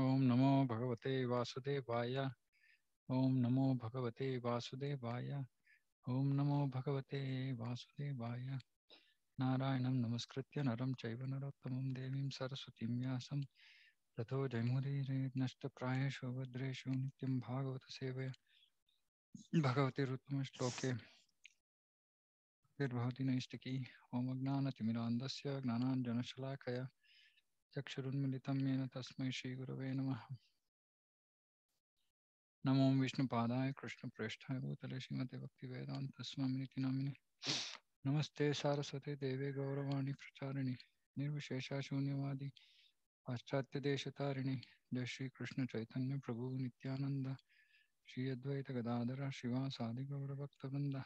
ओम नमो भगवते वासुदेवाय ओम नमो भगवते वासुदेवाय ओम नमो भगवते वासुदेवाय नारायण नमस्कृत्य नरम चैव नरोत्तमं सरस्वती सरस्वतीं व्यासं ततो जयमुरीरेग्नष्टप्रायेषु भद्रेषु नित्यं भागवतसेवया भगवतिरुत्तमश्लोके भगवति नैष्टिकी ॐ ज्ञानतिमिरान्दस्य ज्ञानाञ्जनशलाकया चक्षुरुन्मिलितं येन तस्मै श्रीगुरवे नमः नमो विष्णुपादाय कृष्णप्रेष्ठाय भूतले श्रीमते भक्तिवेदान्तस्वामिनिति नामिनि नमस्ते सारस्वते देवे गौरवाणी प्रचारिणि निर्विशेषा शून्यवादी पाश्चात्यदेशतारिणि जय श्रीकृष्णचैतन्यप्रभु नित्यानन्द श्री अद्वैत गदाधर शिवासादि गौरभक्तवृन्द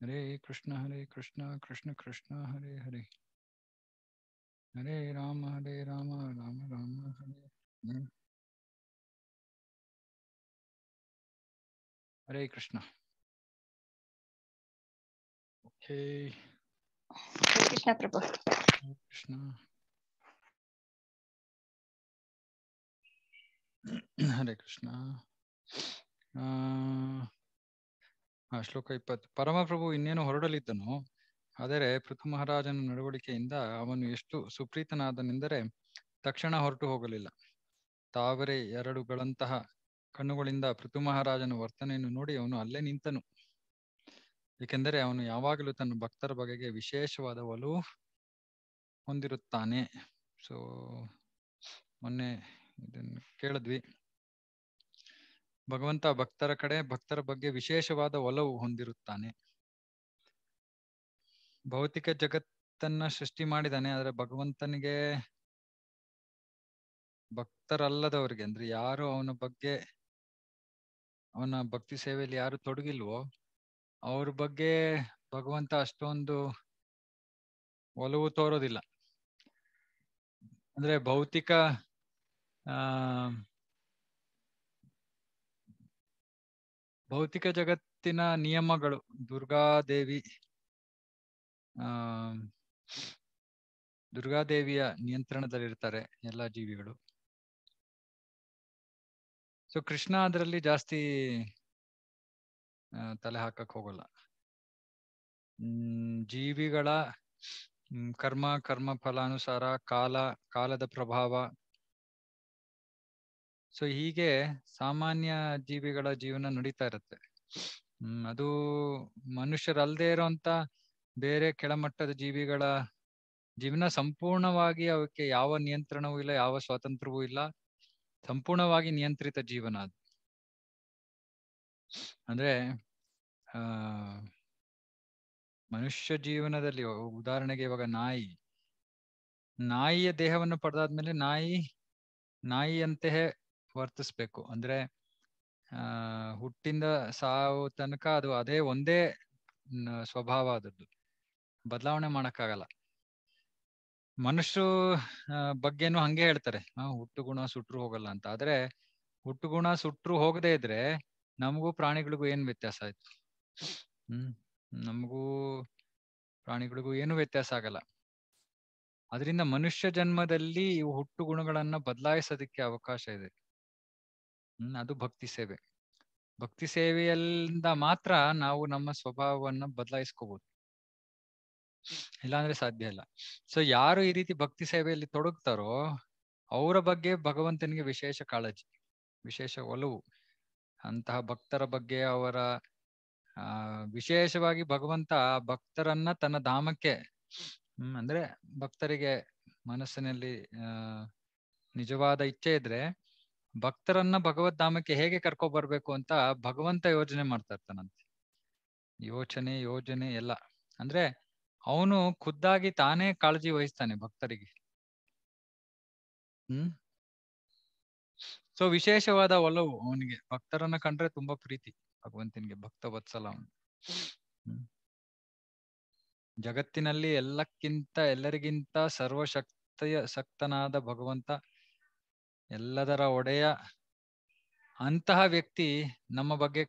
हरे कृष्ण हरे कृष्ण कृष्ण कृष्ण हरे हरे हरे राम हरे राम राम राम हरे हरे कृष्ण हरे कृष्ण श्लोक इपत् परम प्रभु ಇನ್ನೇನು ಆದರೆ ಪೃಥು ಮಹಾರಾಜನ ನಡವಳಿಕೆಯಿಂದ ಅವನು ಎಷ್ಟು ಸುಪ್ರೀತನಾದನೆಂದರೆ ತಕ್ಷಣ ಹೊರಟು ಹೋಗಲಿಲ್ಲ ತಾವರೆ ಎರಡುಗಳಂತಹ ಕಣ್ಣುಗಳಿಂದ ಪೃಥು ಮಹಾರಾಜನ ವರ್ತನೆಯನ್ನು ನೋಡಿ ಅವನು ಅಲ್ಲೇ ನಿಂತನು ಏಕೆಂದರೆ ಅವನು ಯಾವಾಗಲೂ ತನ್ನ ಭಕ್ತರ ಬಗೆಗೆ ವಿಶೇಷವಾದ ಒಲವು ಹೊಂದಿರುತ್ತಾನೆ ಸೊ ಮೊನ್ನೆ ಇದನ್ನು ಕೇಳಿದ್ವಿ ಭಗವಂತ ಭಕ್ತರ ಕಡೆ ಭಕ್ತರ ಬಗ್ಗೆ ವಿಶೇಷವಾದ ಒಲವು ಹೊಂದಿರುತ್ತಾನೆ ಭೌತಿಕ ಜಗತ್ತನ್ನ ಸೃಷ್ಟಿ ಮಾಡಿದಾನೆ ಆದ್ರೆ ಭಗವಂತನಿಗೆ ಭಕ್ತರಲ್ಲದವ್ರಿಗೆ ಅಂದ್ರೆ ಯಾರು ಅವನ ಬಗ್ಗೆ ಅವನ ಭಕ್ತಿ ಸೇವೆಯಲ್ಲಿ ಯಾರು ತೊಡಗಿಲ್ವೋ ಅವ್ರ ಬಗ್ಗೆ ಭಗವಂತ ಅಷ್ಟೊಂದು ಒಲವು ತೋರೋದಿಲ್ಲ ಅಂದ್ರೆ ಭೌತಿಕ ಆ ಭೌತಿಕ ಜಗತ್ತಿನ ನಿಯಮಗಳು ದುರ್ಗಾದೇವಿ ಆ ದುರ್ಗಾದೇವಿಯ ನಿಯಂತ್ರಣದಲ್ಲಿರ್ತಾರೆ ಎಲ್ಲ ಜೀವಿಗಳು ಸೊ ಕೃಷ್ಣ ಅದರಲ್ಲಿ ಜಾಸ್ತಿ ತಲೆ ಹಾಕಕ್ ಹೋಗಲ್ಲ ಹ್ಮ್ ಜೀವಿಗಳ ಕರ್ಮ ಕರ್ಮ ಫಲಾನುಸಾರ ಕಾಲ ಕಾಲದ ಪ್ರಭಾವ ಸೊ ಹೀಗೆ ಸಾಮಾನ್ಯ ಜೀವಿಗಳ ಜೀವನ ನಡೀತಾ ಇರುತ್ತೆ ಹ್ಮ್ ಅದು ಮನುಷ್ಯರಲ್ದೇ ಇರೋಂತ ಬೇರೆ ಕೆಳಮಟ್ಟದ ಜೀವಿಗಳ ಜೀವನ ಸಂಪೂರ್ಣವಾಗಿ ಅವಕ್ಕೆ ಯಾವ ನಿಯಂತ್ರಣವೂ ಇಲ್ಲ ಯಾವ ಸ್ವಾತಂತ್ರ್ಯವೂ ಇಲ್ಲ ಸಂಪೂರ್ಣವಾಗಿ ನಿಯಂತ್ರಿತ ಜೀವನ ಅದು ಅಂದ್ರೆ ಆ ಮನುಷ್ಯ ಜೀವನದಲ್ಲಿ ಉದಾಹರಣೆಗೆ ಇವಾಗ ನಾಯಿ ನಾಯಿಯ ದೇಹವನ್ನು ಪಡೆದಾದ್ಮೇಲೆ ನಾಯಿ ನಾಯಿಯಂತೆಯೇ ವರ್ತಿಸ್ಬೇಕು ಅಂದ್ರೆ ಆ ಹುಟ್ಟಿಂದ ಸಾವು ತನಕ ಅದು ಅದೇ ಒಂದೇ ಸ್ವಭಾವ ಆದದ್ದು ಬದಲಾವಣೆ ಮಾಡಕ್ಕಾಗಲ್ಲ ಮನುಷ್ಯರು ಬಗ್ಗೆನು ಹಂಗೆ ಹೇಳ್ತಾರೆ ಹುಟ್ಟು ಗುಣ ಸುಟ್ರು ಹೋಗಲ್ಲ ಅಂತ ಆದ್ರೆ ಹುಟ್ಟು ಗುಣ ಸುಟ್ರು ಹೋಗದೆ ಇದ್ರೆ ನಮಗೂ ಪ್ರಾಣಿಗಳಿಗೂ ಏನ್ ವ್ಯತ್ಯಾಸ ಆಯ್ತು ಹ್ಮ್ ನಮಗೂ ಪ್ರಾಣಿಗಳಿಗೂ ಏನು ವ್ಯತ್ಯಾಸ ಆಗಲ್ಲ ಅದರಿಂದ ಮನುಷ್ಯ ಜನ್ಮದಲ್ಲಿ ಇವು ಹುಟ್ಟು ಗುಣಗಳನ್ನ ಬದಲಾಯಿಸೋದಕ್ಕೆ ಅವಕಾಶ ಇದೆ ಹ್ಮ್ ಅದು ಭಕ್ತಿ ಸೇವೆ ಭಕ್ತಿ ಸೇವೆಯಿಂದ ಮಾತ್ರ ನಾವು ನಮ್ಮ ಸ್ವಭಾವವನ್ನ ಬದಲಾಯಿಸ್ಕೋಬಹುದು ಇಲ್ಲಾಂದ್ರೆ ಸಾಧ್ಯ ಇಲ್ಲ ಸೊ ಯಾರು ಈ ರೀತಿ ಭಕ್ತಿ ಸೇವೆಯಲ್ಲಿ ತೊಡಗ್ತಾರೋ ಅವರ ಬಗ್ಗೆ ಭಗವಂತನಿಗೆ ವಿಶೇಷ ಕಾಳಜಿ ವಿಶೇಷ ಒಲವು ಅಂತಹ ಭಕ್ತರ ಬಗ್ಗೆ ಅವರ ಆ ವಿಶೇಷವಾಗಿ ಭಗವಂತ ಭಕ್ತರನ್ನ ತನ್ನ ಧಾಮಕ್ಕೆ ಹ್ಮ್ ಅಂದ್ರೆ ಭಕ್ತರಿಗೆ ಮನಸ್ಸಿನಲ್ಲಿ ಆ ನಿಜವಾದ ಇಚ್ಛೆ ಇದ್ರೆ ಭಕ್ತರನ್ನ ಭಗವದ್ ಧಾಮಕ್ಕೆ ಹೇಗೆ ಕರ್ಕೊ ಬರ್ಬೇಕು ಅಂತ ಭಗವಂತ ಯೋಜನೆ ಮಾಡ್ತಾ ಇರ್ತಾನಂತೆ ಯೋಚನೆ ಯೋಜನೆ ಎಲ್ಲ ಅಂದ್ರೆ ಅವನು ಖುದ್ದಾಗಿ ತಾನೇ ಕಾಳಜಿ ವಹಿಸ್ತಾನೆ ಭಕ್ತರಿಗೆ ಹ್ಮ್ ಸೊ ವಿಶೇಷವಾದ ಒಲವು ಅವನಿಗೆ ಭಕ್ತರನ್ನ ಕಂಡ್ರೆ ತುಂಬಾ ಪ್ರೀತಿ ಭಗವಂತನಿಗೆ ಭಕ್ತ ವತ್ಸಲ ಅವನು ಜಗತ್ತಿನಲ್ಲಿ ಎಲ್ಲಕ್ಕಿಂತ ಎಲ್ಲರಿಗಿಂತ ಸರ್ವಶಕ್ತಿಯ ಶಕ್ತನಾದ ಭಗವಂತ ಎಲ್ಲದರ ಒಡೆಯ ಅಂತಹ ವ್ಯಕ್ತಿ ನಮ್ಮ ಬಗ್ಗೆ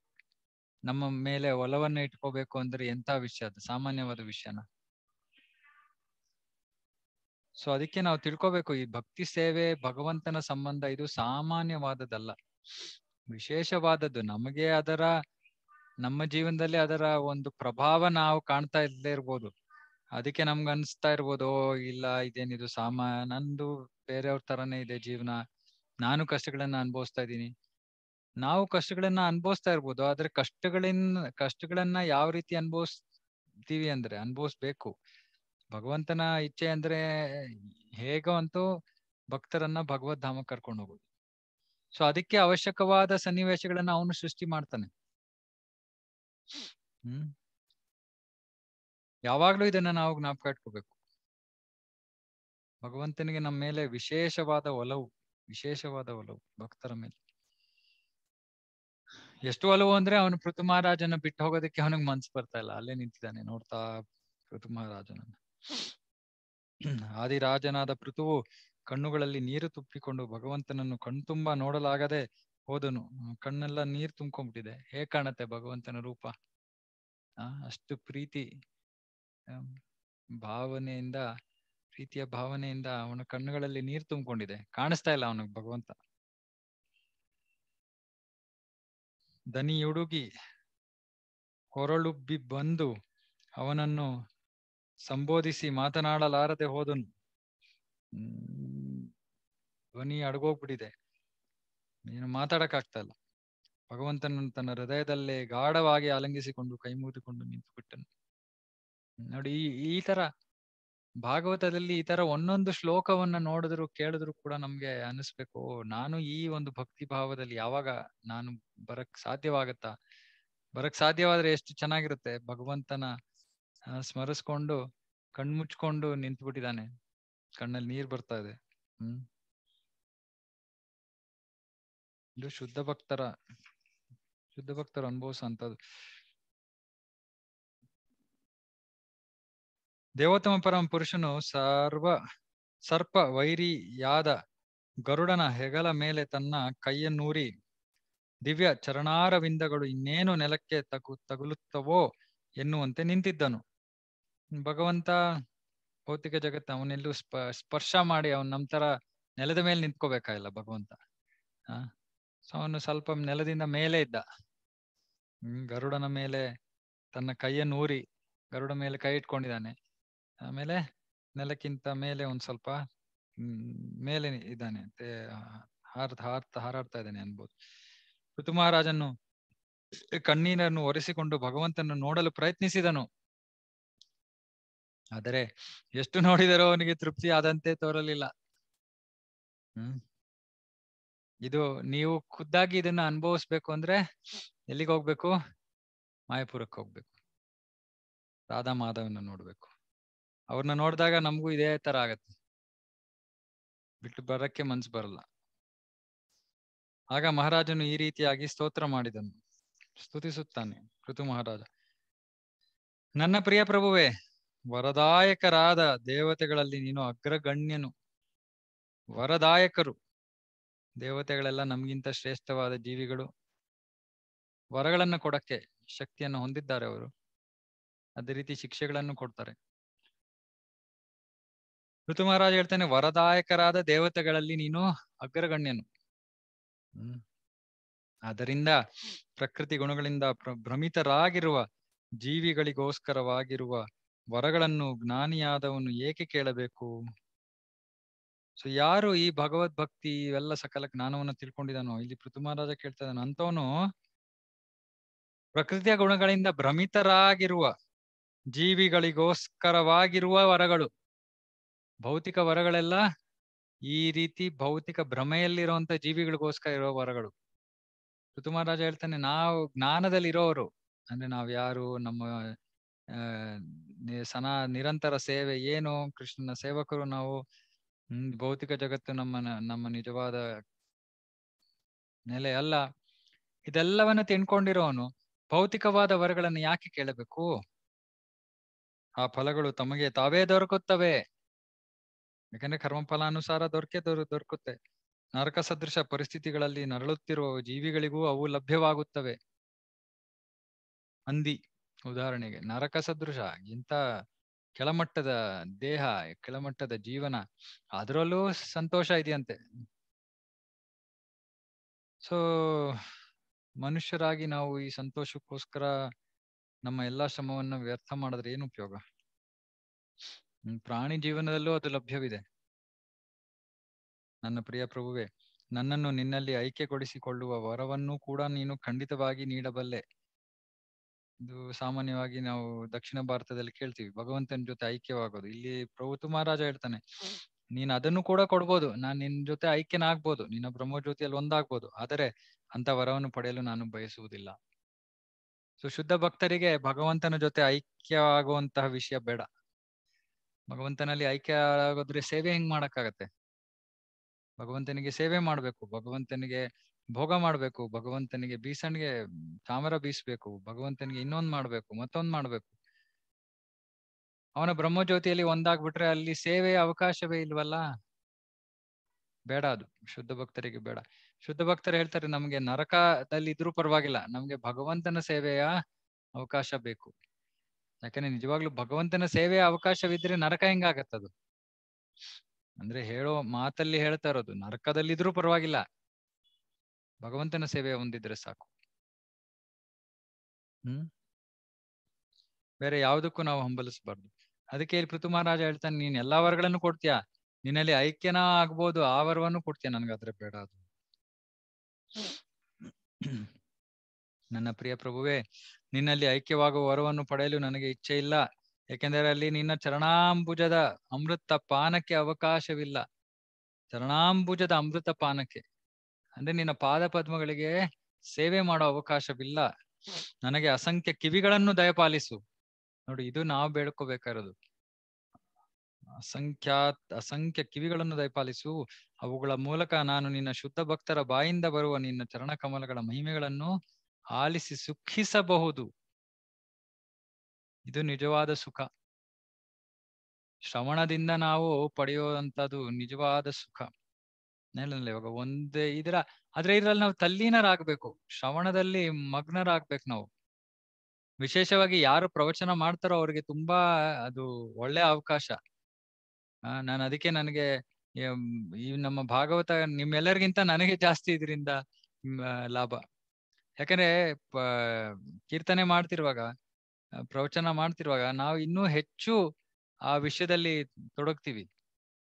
ನಮ್ಮ ಮೇಲೆ ಒಲವನ್ನ ಇಟ್ಕೋಬೇಕು ಅಂದ್ರೆ ಎಂತಹ ವಿಷಯ ಅದು ಸಾಮಾನ್ಯವಾದ ವಿಷಯನ ಸೊ ಅದಕ್ಕೆ ನಾವು ತಿಳ್ಕೋಬೇಕು ಈ ಭಕ್ತಿ ಸೇವೆ ಭಗವಂತನ ಸಂಬಂಧ ಇದು ಸಾಮಾನ್ಯವಾದದ್ದಲ್ಲ ವಿಶೇಷವಾದದ್ದು ನಮಗೆ ಅದರ ನಮ್ಮ ಜೀವನದಲ್ಲಿ ಅದರ ಒಂದು ಪ್ರಭಾವ ನಾವು ಕಾಣ್ತಾ ಇಲ್ಲದೆ ಇರ್ಬೋದು ಅದಕ್ಕೆ ನಮ್ಗೆ ಅನ್ಸ್ತಾ ಇರ್ಬೋದು ಇಲ್ಲ ಇದೇನಿದು ಸಾಮಾ ನಂದು ಬೇರೆಯವ್ರ ತರನೇ ಇದೆ ಜೀವನ ನಾನು ಕಷ್ಟಗಳನ್ನ ಅನುಭವಿಸ್ತಾ ಇದ್ದೀನಿ ನಾವು ಕಷ್ಟಗಳನ್ನ ಅನುಭವಿಸ್ತಾ ಇರ್ಬೋದು ಆದ್ರೆ ಕಷ್ಟಗಳಿಂದ ಕಷ್ಟಗಳನ್ನ ಯಾವ ರೀತಿ ಅನುಭವಿಸ್ತೀವಿ ಅಂದ್ರೆ ಅನುಭವಿಸ್ಬೇಕು ಭಗವಂತನ ಇಚ್ಛೆ ಅಂದ್ರೆ ಹೇಗೋ ಅಂತೂ ಭಕ್ತರನ್ನ ಭಗವದ್ ಧಾಮ ಕರ್ಕೊಂಡು ಹೋಗೋದು ಸೊ ಅದಕ್ಕೆ ಅವಶ್ಯಕವಾದ ಸನ್ನಿವೇಶಗಳನ್ನ ಅವನು ಸೃಷ್ಟಿ ಮಾಡ್ತಾನೆ ಹ್ಮ್ ಯಾವಾಗ್ಲೂ ಇದನ್ನ ನಾವು ಜ್ಞಾಪಕ ಇಟ್ಕೋಬೇಕು ಭಗವಂತನಿಗೆ ನಮ್ಮ ಮೇಲೆ ವಿಶೇಷವಾದ ಒಲವು ವಿಶೇಷವಾದ ಒಲವು ಭಕ್ತರ ಮೇಲೆ ಎಷ್ಟು ಒಲವು ಅಂದ್ರೆ ಅವನು ಪೃಥು ಮಹಾರಾಜನ ಬಿಟ್ಟು ಹೋಗೋದಕ್ಕೆ ಅವನಿಗೆ ಮನ್ಸು ಬರ್ತಾ ಇಲ್ಲ ಅಲ್ಲೇ ನಿಂತಿದ್ದಾನೆ ನೋಡ್ತಾ ಪೃಥು ಮಹಾರಾಜನನ್ನ ಆದಿರಾಜನಾದ ಪೃಥುವು ಕಣ್ಣುಗಳಲ್ಲಿ ನೀರು ತುಪ್ಪಿಕೊಂಡು ಭಗವಂತನನ್ನು ಕಣ್ತುಂಬ ನೋಡಲಾಗದೆ ಹೋದನು ಕಣ್ಣೆಲ್ಲ ನೀರ್ ತುಂಬ್ಕೊಂಬಿಟ್ಟಿದೆ ಹೇಗ್ ಕಾಣತ್ತೆ ಭಗವಂತನ ರೂಪ ಅಷ್ಟು ಪ್ರೀತಿ ಭಾವನೆಯಿಂದ ಪ್ರೀತಿಯ ಭಾವನೆಯಿಂದ ಅವನ ಕಣ್ಣುಗಳಲ್ಲಿ ನೀರ್ ತುಂಬಿಕೊಂಡಿದೆ ಕಾಣಿಸ್ತಾ ಇಲ್ಲ ಅವನಿಗೆ ಭಗವಂತ ದನಿ ಕೊರಳುಬ್ಬಿ ಬಂದು ಅವನನ್ನು ಸಂಬೋಧಿಸಿ ಮಾತನಾಡಲಾರದೆ ಹೋದನು ಧ್ವನಿ ಅಡಗೋಗ್ಬಿಟ್ಟಿದೆ ಏನು ಮಾತಾಡಕ್ಕಾಗ್ತಾ ಇಲ್ಲ ಭಗವಂತನನ್ನು ತನ್ನ ಹೃದಯದಲ್ಲೇ ಗಾಢವಾಗಿ ಅಲಂಗಿಸಿಕೊಂಡು ಕೈ ಮುಗಿದುಕೊಂಡು ನಿಂತು ಬಿಟ್ಟನು ನೋಡಿ ಈ ಈ ತರ ಭಾಗವತದಲ್ಲಿ ಈ ತರ ಒಂದೊಂದು ಶ್ಲೋಕವನ್ನ ನೋಡಿದ್ರು ಕೇಳಿದ್ರು ಕೂಡ ನಮ್ಗೆ ಅನಿಸ್ಬೇಕು ನಾನು ಈ ಒಂದು ಭಕ್ತಿ ಭಾವದಲ್ಲಿ ಯಾವಾಗ ನಾನು ಬರಕ್ ಸಾಧ್ಯವಾಗತ್ತಾ ಬರಕ್ ಸಾಧ್ಯವಾದ್ರೆ ಎಷ್ಟು ಚೆನ್ನಾಗಿರುತ್ತೆ ಭಗವಂತನ ಸ್ಮರಿಸ್ಕೊಂಡು ಮುಚ್ಕೊಂಡು ನಿಂತು ಬಿಟ್ಟಿದ್ದಾನೆ ಕಣ್ಣಲ್ಲಿ ನೀರ್ ಬರ್ತಾ ಇದೆ ಹ್ಮ್ ಇದು ಶುದ್ಧ ಭಕ್ತರ ಶುದ್ಧ ಭಕ್ತರ ಅನುಭವಿಸ ಅಂತದ್ದು ದೇವತಮ ಪರಮ ಪುರುಷನು ಸರ್ವ ಸರ್ಪ ವೈರಿಯಾದ ಗರುಡನ ಹೆಗಲ ಮೇಲೆ ತನ್ನ ಕೈಯನ್ನೂರಿ ದಿವ್ಯ ಚರಣಾರವಿಂದಗಳು ಇನ್ನೇನು ನೆಲಕ್ಕೆ ತಗು ತಗುಲುತ್ತವೋ ಎನ್ನುವಂತೆ ನಿಂತಿದ್ದನು ಭಗವಂತ ಭೌತಿಕ ಜಗತ್ತ ಅವನೆಲ್ಲೂ ಸ್ಪ ಸ್ಪರ್ಶ ಮಾಡಿ ಅವನ್ ನಮ್ ತರ ನೆಲದ ಮೇಲೆ ನಿಂತ್ಕೋಬೇಕಾಗಿಲ್ಲ ಭಗವಂತ ಆ ಸೊ ಅವನು ಸ್ವಲ್ಪ ನೆಲದಿಂದ ಮೇಲೆ ಇದ್ದ ಹ್ಮ್ ಗರುಡನ ಮೇಲೆ ತನ್ನ ಕೈಯನ್ನು ಊರಿ ಗರುಡ ಮೇಲೆ ಕೈ ಇಟ್ಕೊಂಡಿದ್ದಾನೆ ಆಮೇಲೆ ನೆಲಕ್ಕಿಂತ ಮೇಲೆ ಒಂದ್ ಸ್ವಲ್ಪ ಮೇಲೆ ಇದ್ದಾನೆ ಹಾರ್ತ ಹಾರ್ತ ಹಾರಾಡ್ತಾ ಇದ್ದಾನೆ ಅನ್ಬೋದು ಋತು ಮಹಾರಾಜನ್ನು ಕಣ್ಣೀರನ್ನು ಒರೆಸಿಕೊಂಡು ಭಗವಂತನನ್ನು ನೋಡಲು ಪ್ರಯತ್ನಿಸಿದನು ಆದರೆ ಎಷ್ಟು ನೋಡಿದರೂ ಅವನಿಗೆ ತೃಪ್ತಿ ಆದಂತೆ ತೋರಲಿಲ್ಲ ಹ್ಮ್ ಇದು ನೀವು ಖುದ್ದಾಗಿ ಇದನ್ನ ಅನುಭವಿಸ್ಬೇಕು ಅಂದ್ರೆ ಎಲ್ಲಿಗೆ ಹೋಗ್ಬೇಕು ಮಾಯಪುರಕ್ಕೆ ಹೋಗ್ಬೇಕು ರಾಧಾ ಮಾಧವನ ನೋಡ್ಬೇಕು ಅವ್ರನ್ನ ನೋಡಿದಾಗ ನಮಗೂ ಇದೇ ತರ ಆಗತ್ತೆ ಬಿಟ್ಟು ಬರಕ್ಕೆ ಮನ್ಸು ಬರಲ್ಲ ಆಗ ಮಹಾರಾಜನು ಈ ರೀತಿಯಾಗಿ ಸ್ತೋತ್ರ ಮಾಡಿದನು ಸ್ತುತಿಸುತ್ತಾನೆ ಋತು ಮಹಾರಾಜ ನನ್ನ ಪ್ರಿಯ ಪ್ರಭುವೇ ವರದಾಯಕರಾದ ದೇವತೆಗಳಲ್ಲಿ ನೀನು ಅಗ್ರಗಣ್ಯನು ವರದಾಯಕರು ದೇವತೆಗಳೆಲ್ಲ ನಮಗಿಂತ ಶ್ರೇಷ್ಠವಾದ ಜೀವಿಗಳು ವರಗಳನ್ನು ಕೊಡಕ್ಕೆ ಶಕ್ತಿಯನ್ನು ಹೊಂದಿದ್ದಾರೆ ಅವರು ಅದೇ ರೀತಿ ಶಿಕ್ಷೆಗಳನ್ನು ಕೊಡ್ತಾರೆ ಋತು ಮಹಾರಾಜ್ ಹೇಳ್ತಾನೆ ವರದಾಯಕರಾದ ದೇವತೆಗಳಲ್ಲಿ ನೀನು ಅಗ್ರಗಣ್ಯನು ಅದರಿಂದ ಪ್ರಕೃತಿ ಗುಣಗಳಿಂದ ಭ್ರಮಿತರಾಗಿರುವ ಜೀವಿಗಳಿಗೋಸ್ಕರವಾಗಿರುವ ವರಗಳನ್ನು ಜ್ಞಾನಿಯಾದವನು ಏಕೆ ಕೇಳಬೇಕು ಸೊ ಯಾರು ಈ ಭಗವದ್ ಭಕ್ತಿ ಇವೆಲ್ಲ ಸಕಲ ಜ್ಞಾನವನ್ನು ತಿಳ್ಕೊಂಡಿದ್ದಾನೋ ಇಲ್ಲಿ ಪೃಥ್ವಿಮಹಾರಾಜ ಕೇಳ್ತಾ ಅಂತವನು ಪ್ರಕೃತಿಯ ಗುಣಗಳಿಂದ ಭ್ರಮಿತರಾಗಿರುವ ಜೀವಿಗಳಿಗೋಸ್ಕರವಾಗಿರುವ ವರಗಳು ಭೌತಿಕ ವರಗಳೆಲ್ಲ ಈ ರೀತಿ ಭೌತಿಕ ಭ್ರಮೆಯಲ್ಲಿರುವಂತ ಜೀವಿಗಳಿಗೋಸ್ಕರ ಇರುವ ವರಗಳು ಋತುಮಹಾರಾಜ ಹೇಳ್ತಾನೆ ನಾವು ಜ್ಞಾನದಲ್ಲಿ ಇರೋರು ಅಂದ್ರೆ ನಾವ್ ಯಾರು ನಮ್ಮ ಸನಾ ನಿರಂತರ ಸೇವೆ ಏನು ಕೃಷ್ಣನ ಸೇವಕರು ನಾವು ಹ್ಮ್ ಭೌತಿಕ ಜಗತ್ತು ನಮ್ಮ ನಮ್ಮ ನಿಜವಾದ ನೆಲೆ ಅಲ್ಲ ಇದೆಲ್ಲವನ್ನು ತಿನ್ಕೊಂಡಿರೋನು ಭೌತಿಕವಾದ ವರಗಳನ್ನು ಯಾಕೆ ಕೇಳಬೇಕು ಆ ಫಲಗಳು ತಮಗೆ ತಾವೇ ದೊರಕುತ್ತವೆ ಯಾಕಂದ್ರೆ ಕರ್ಮ ಫಲಾನುಸಾರ ದೊರಕೆ ದೊರ ದೊರಕುತ್ತೆ ನರಕ ಸದೃಶ ಪರಿಸ್ಥಿತಿಗಳಲ್ಲಿ ನರಳುತ್ತಿರುವ ಜೀವಿಗಳಿಗೂ ಅವು ಲಭ್ಯವಾಗುತ್ತವೆ ಹಂದಿ ಉದಾಹರಣೆಗೆ ನರಕ ಸದೃಶ ಇಂತ ಕೆಳಮಟ್ಟದ ದೇಹ ಕೆಳಮಟ್ಟದ ಜೀವನ ಅದರಲ್ಲೂ ಸಂತೋಷ ಇದೆಯಂತೆ ಸೊ ಮನುಷ್ಯರಾಗಿ ನಾವು ಈ ಸಂತೋಷಕ್ಕೋಸ್ಕರ ನಮ್ಮ ಎಲ್ಲಾ ಶ್ರಮವನ್ನು ವ್ಯರ್ಥ ಮಾಡಿದ್ರೆ ಏನು ಉಪಯೋಗ ಪ್ರಾಣಿ ಜೀವನದಲ್ಲೂ ಅದು ಲಭ್ಯವಿದೆ ನನ್ನ ಪ್ರಿಯ ಪ್ರಭುವೆ ನನ್ನನ್ನು ನಿನ್ನಲ್ಲಿ ಐಕ್ಯಗೊಳಿಸಿಕೊಳ್ಳುವ ವರವನ್ನು ಕೂಡ ನೀನು ಖಂಡಿತವಾಗಿ ನೀಡಬಲ್ಲೆ ಇದು ಸಾಮಾನ್ಯವಾಗಿ ನಾವು ದಕ್ಷಿಣ ಭಾರತದಲ್ಲಿ ಕೇಳ್ತೀವಿ ಭಗವಂತನ ಜೊತೆ ಐಕ್ಯವಾಗೋದು ಇಲ್ಲಿ ಪ್ರಭುತು ಮಹಾರಾಜ ಹೇಳ್ತಾನೆ ನೀನ್ ಅದನ್ನು ಕೂಡ ಕೊಡ್ಬೋದು ನಾನ್ ನಿನ್ ಜೊತೆ ಐಕ್ಯನ ಆಗ್ಬೋದು ನಿನ್ನ ಜ್ಯೋತಿಯಲ್ಲಿ ಒಂದಾಗ್ಬೋದು ಆದರೆ ಅಂತ ವರವನ್ನು ಪಡೆಯಲು ನಾನು ಬಯಸುವುದಿಲ್ಲ ಸೊ ಶುದ್ಧ ಭಕ್ತರಿಗೆ ಭಗವಂತನ ಜೊತೆ ಐಕ್ಯವಾಗುವಂತಹ ವಿಷಯ ಬೇಡ ಭಗವಂತನಲ್ಲಿ ಐಕ್ಯ ಆಗೋದ್ರೆ ಸೇವೆ ಹೆಂಗ್ ಮಾಡಕ್ಕಾಗತ್ತೆ ಭಗವಂತನಿಗೆ ಸೇವೆ ಮಾಡ್ಬೇಕು ಭಗವಂತನಿಗೆ ಭೋಗ ಮಾಡ್ಬೇಕು ಭಗವಂತನಿಗೆ ಬೀಸಣ್ಗೆ ತಾಮರ ಬೀಸ್ಬೇಕು ಭಗವಂತನಿಗೆ ಇನ್ನೊಂದ್ ಮಾಡ್ಬೇಕು ಮತ್ತೊಂದ್ ಮಾಡ್ಬೇಕು ಅವನ ಬ್ರಹ್ಮಜ್ಯೋತಿಯಲ್ಲಿ ಒಂದಾಗ್ಬಿಟ್ರೆ ಅಲ್ಲಿ ಸೇವೆಯ ಅವಕಾಶವೇ ಇಲ್ವಲ್ಲ ಬೇಡ ಅದು ಶುದ್ಧ ಭಕ್ತರಿಗೆ ಬೇಡ ಶುದ್ಧ ಭಕ್ತರು ಹೇಳ್ತಾರೆ ನಮ್ಗೆ ನರಕದಲ್ಲಿ ಇದ್ರೂ ಪರವಾಗಿಲ್ಲ ನಮ್ಗೆ ಭಗವಂತನ ಸೇವೆಯ ಅವಕಾಶ ಬೇಕು ಯಾಕಂದ್ರೆ ನಿಜವಾಗ್ಲೂ ಭಗವಂತನ ಸೇವೆಯ ಅವಕಾಶವಿದ್ರೆ ನರಕ ಹೆಂಗಾಗತ್ತದು ಅಂದ್ರೆ ಹೇಳೋ ಮಾತಲ್ಲಿ ಹೇಳ್ತಾ ಇರೋದು ನರಕದಲ್ಲಿದ್ರೂ ಪರವಾಗಿಲ್ಲ ಭಗವಂತನ ಸೇವೆ ಹೊಂದಿದ್ರೆ ಸಾಕು ಹ್ಮ್ ಬೇರೆ ಯಾವುದಕ್ಕೂ ನಾವು ಹಂಬಲಿಸ್ಬಾರ್ದು ಅದಕ್ಕೆ ಇಲ್ಲಿ ಪೃಥು ಮಹಾರಾಜ ಹೇಳ್ತಾನೆ ನೀನ್ ಎಲ್ಲಾ ವರಗಳನ್ನು ಕೊಡ್ತೀಯಾ ನಿನ್ನಲ್ಲಿ ಐಕ್ಯನ ಆಗ್ಬೋದು ಆ ವರವನ್ನು ಕೊಡ್ತೀಯ ನನ್ಗಾದ್ರೆ ಬೇಡ ಅದು ನನ್ನ ಪ್ರಿಯ ಪ್ರಭುವೇ ನಿನ್ನಲ್ಲಿ ಐಕ್ಯವಾಗುವ ವರವನ್ನು ಪಡೆಯಲು ನನಗೆ ಇಚ್ಛೆ ಇಲ್ಲ ಏಕೆಂದರೆ ಅಲ್ಲಿ ನಿನ್ನ ಚರಣಾಂಬುಜದ ಅಮೃತ ಪಾನಕ್ಕೆ ಅವಕಾಶವಿಲ್ಲ ಚರಣಾಂಬುಜದ ಅಮೃತ ಪಾನಕ್ಕೆ ಅಂದ್ರೆ ನಿನ್ನ ಪಾದ ಪದ್ಮಗಳಿಗೆ ಸೇವೆ ಮಾಡೋ ಅವಕಾಶವಿಲ್ಲ ನನಗೆ ಅಸಂಖ್ಯ ಕಿವಿಗಳನ್ನು ದಯಪಾಲಿಸು ನೋಡಿ ಇದು ನಾವು ಬೇಡ್ಕೋಬೇಕಾರದು ಅಸಂಖ್ಯಾತ್ ಅಸಂಖ್ಯ ಕಿವಿಗಳನ್ನು ದಯಪಾಲಿಸು ಅವುಗಳ ಮೂಲಕ ನಾನು ನಿನ್ನ ಶುದ್ಧ ಭಕ್ತರ ಬಾಯಿಂದ ಬರುವ ನಿನ್ನ ಚರಣ ಕಮಲಗಳ ಮಹಿಮೆಗಳನ್ನು ಆಲಿಸಿ ಸುಖಿಸಬಹುದು ಇದು ನಿಜವಾದ ಸುಖ ಶ್ರವಣದಿಂದ ನಾವು ಪಡೆಯುವಂತದ್ದು ನಿಜವಾದ ಸುಖ ಹೇಳಿದ್ನಲ್ಲ ಇವಾಗ ಒಂದೇ ಇದರ ಆದ್ರೆ ಇದ್ರಲ್ಲಿ ನಾವು ತಲ್ಲೀನರಾಗ್ಬೇಕು ಶ್ರವಣದಲ್ಲಿ ಮಗ್ನರಾಗ್ಬೇಕು ನಾವು ವಿಶೇಷವಾಗಿ ಯಾರು ಪ್ರವಚನ ಮಾಡ್ತಾರೋ ಅವ್ರಿಗೆ ತುಂಬಾ ಅದು ಒಳ್ಳೆ ಅವಕಾಶ ನಾನು ಅದಕ್ಕೆ ನನಗೆ ಈ ನಮ್ಮ ಭಾಗವತ ನಿಮ್ಮೆಲ್ಲರಿಗಿಂತ ನನಗೆ ಜಾಸ್ತಿ ಇದರಿಂದ ಲಾಭ ಯಾಕಂದ್ರೆ ಕೀರ್ತನೆ ಮಾಡ್ತಿರುವಾಗ ಪ್ರವಚನ ಮಾಡ್ತಿರುವಾಗ ನಾವು ಇನ್ನೂ ಹೆಚ್ಚು ಆ ವಿಷಯದಲ್ಲಿ ತೊಡಗ್ತೀವಿ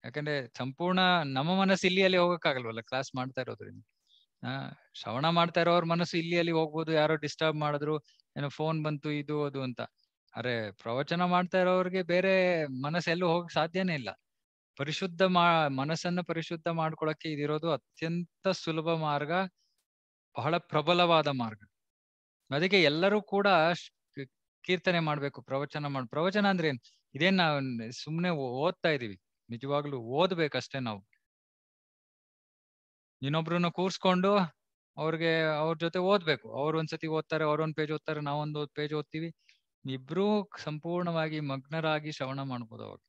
ಯಾಕಂದ್ರೆ ಸಂಪೂರ್ಣ ನಮ್ಮ ಮನಸ್ಸು ಇಲ್ಲಿ ಅಲ್ಲಿ ಹೋಗಕ್ಕಾಗಲ್ವಲ್ಲ ಕ್ಲಾಸ್ ಮಾಡ್ತಾ ಇರೋದ್ರಿಂದ ಆ ಶ್ರವಣ ಮಾಡ್ತಾ ಇರೋರ್ ಮನಸ್ಸು ಇಲ್ಲಿ ಅಲ್ಲಿ ಹೋಗ್ಬೋದು ಯಾರೋ ಡಿಸ್ಟರ್ಬ್ ಮಾಡಿದ್ರು ಏನೋ ಫೋನ್ ಬಂತು ಇದು ಅದು ಅಂತ ಅರೆ ಪ್ರವಚನ ಮಾಡ್ತಾ ಇರೋರಿಗೆ ಬೇರೆ ಮನಸ್ಸೆಲ್ಲೂ ಹೋಗಕ್ ಸಾಧ್ಯನೇ ಇಲ್ಲ ಪರಿಶುದ್ಧ ಮಾ ಮನಸ್ಸನ್ನ ಪರಿಶುದ್ಧ ಮಾಡ್ಕೊಳಕ್ಕೆ ಇದಿರೋದು ಅತ್ಯಂತ ಸುಲಭ ಮಾರ್ಗ ಬಹಳ ಪ್ರಬಲವಾದ ಮಾರ್ಗ ಅದಕ್ಕೆ ಎಲ್ಲರೂ ಕೂಡ ಕೀರ್ತನೆ ಮಾಡ್ಬೇಕು ಪ್ರವಚನ ಮಾಡ್ ಪ್ರವಚನ ಅಂದ್ರೆ ಏನ್ ಇದೇನ್ ನಾವು ಸುಮ್ನೆ ಓದ್ತಾ ಇದೀವಿ ನಿಜವಾಗ್ಲು ಓದ್ಬೇಕಷ್ಟೇ ನಾವು ಇನ್ನೊಬ್ರನ್ನ ಕೂರ್ಸ್ಕೊಂಡು ಅವ್ರಿಗೆ ಅವ್ರ ಜೊತೆ ಓದ್ಬೇಕು ಅವ್ರ ಒಂದ್ಸತಿ ಓದ್ತಾರೆ ಒಂದ್ ಪೇಜ್ ಓದ್ತಾರೆ ನಾವೊಂದು ಪೇಜ್ ಓದ್ತೀವಿ ಇಬ್ರು ಸಂಪೂರ್ಣವಾಗಿ ಮಗ್ನರಾಗಿ ಶ್ರವಣ ಮಾಡ್ಬೋದು ಅವಾಗ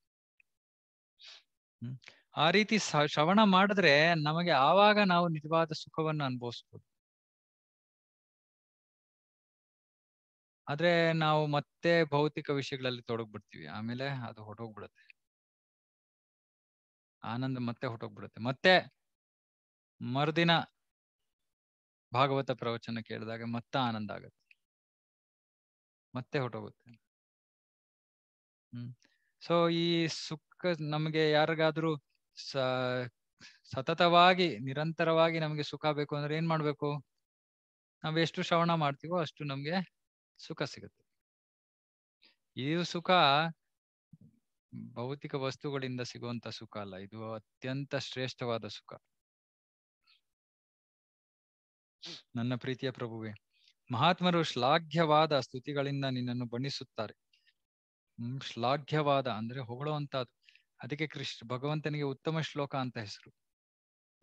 ಆ ರೀತಿ ಶ್ರವಣ ಮಾಡಿದ್ರೆ ನಮಗೆ ಆವಾಗ ನಾವು ನಿಜವಾದ ಸುಖವನ್ನು ಅನುಭವಿಸ್ಬೋದು ಆದ್ರೆ ನಾವು ಮತ್ತೆ ಭೌತಿಕ ವಿಷಯಗಳಲ್ಲಿ ತೊಡಗ್ಬಿಡ್ತೀವಿ ಆಮೇಲೆ ಅದು ಹೊರಟೋಗ್ಬಿಡುತ್ತೆ ಆನಂದ ಮತ್ತೆ ಹೊಟ್ಟೋಗ್ಬಿಡುತ್ತೆ ಮತ್ತೆ ಮರುದಿನ ಭಾಗವತ ಪ್ರವಚನ ಕೇಳಿದಾಗ ಮತ್ತೆ ಆನಂದ ಆಗುತ್ತೆ ಮತ್ತೆ ಹೊಟ್ಟೋಗುತ್ತೆ ಹ್ಮ್ ಸೊ ಈ ಸುಖ ನಮಗೆ ಯಾರಿಗಾದ್ರೂ ಸ ಸತತವಾಗಿ ನಿರಂತರವಾಗಿ ನಮ್ಗೆ ಸುಖ ಬೇಕು ಅಂದ್ರೆ ಏನ್ ಮಾಡ್ಬೇಕು ನಾವ್ ಎಷ್ಟು ಶ್ರವಣ ಮಾಡ್ತೀವೋ ಅಷ್ಟು ನಮ್ಗೆ ಸುಖ ಸಿಗುತ್ತೆ ಇದು ಸುಖ ಭೌತಿಕ ವಸ್ತುಗಳಿಂದ ಸಿಗುವಂತ ಸುಖ ಅಲ್ಲ ಇದು ಅತ್ಯಂತ ಶ್ರೇಷ್ಠವಾದ ಸುಖ ನನ್ನ ಪ್ರೀತಿಯ ಪ್ರಭುವೆ ಮಹಾತ್ಮರು ಶ್ಲಾಘ್ಯವಾದ ಸ್ತುತಿಗಳಿಂದ ನಿನ್ನನ್ನು ಬಣ್ಣಿಸುತ್ತಾರೆ ಶ್ಲಾಘ್ಯವಾದ ಅಂದ್ರೆ ಹೊಗಳುವಂತದ್ದು ಅದಕ್ಕೆ ಕೃಷ್ಣ ಭಗವಂತನಿಗೆ ಉತ್ತಮ ಶ್ಲೋಕ ಅಂತ ಹೆಸರು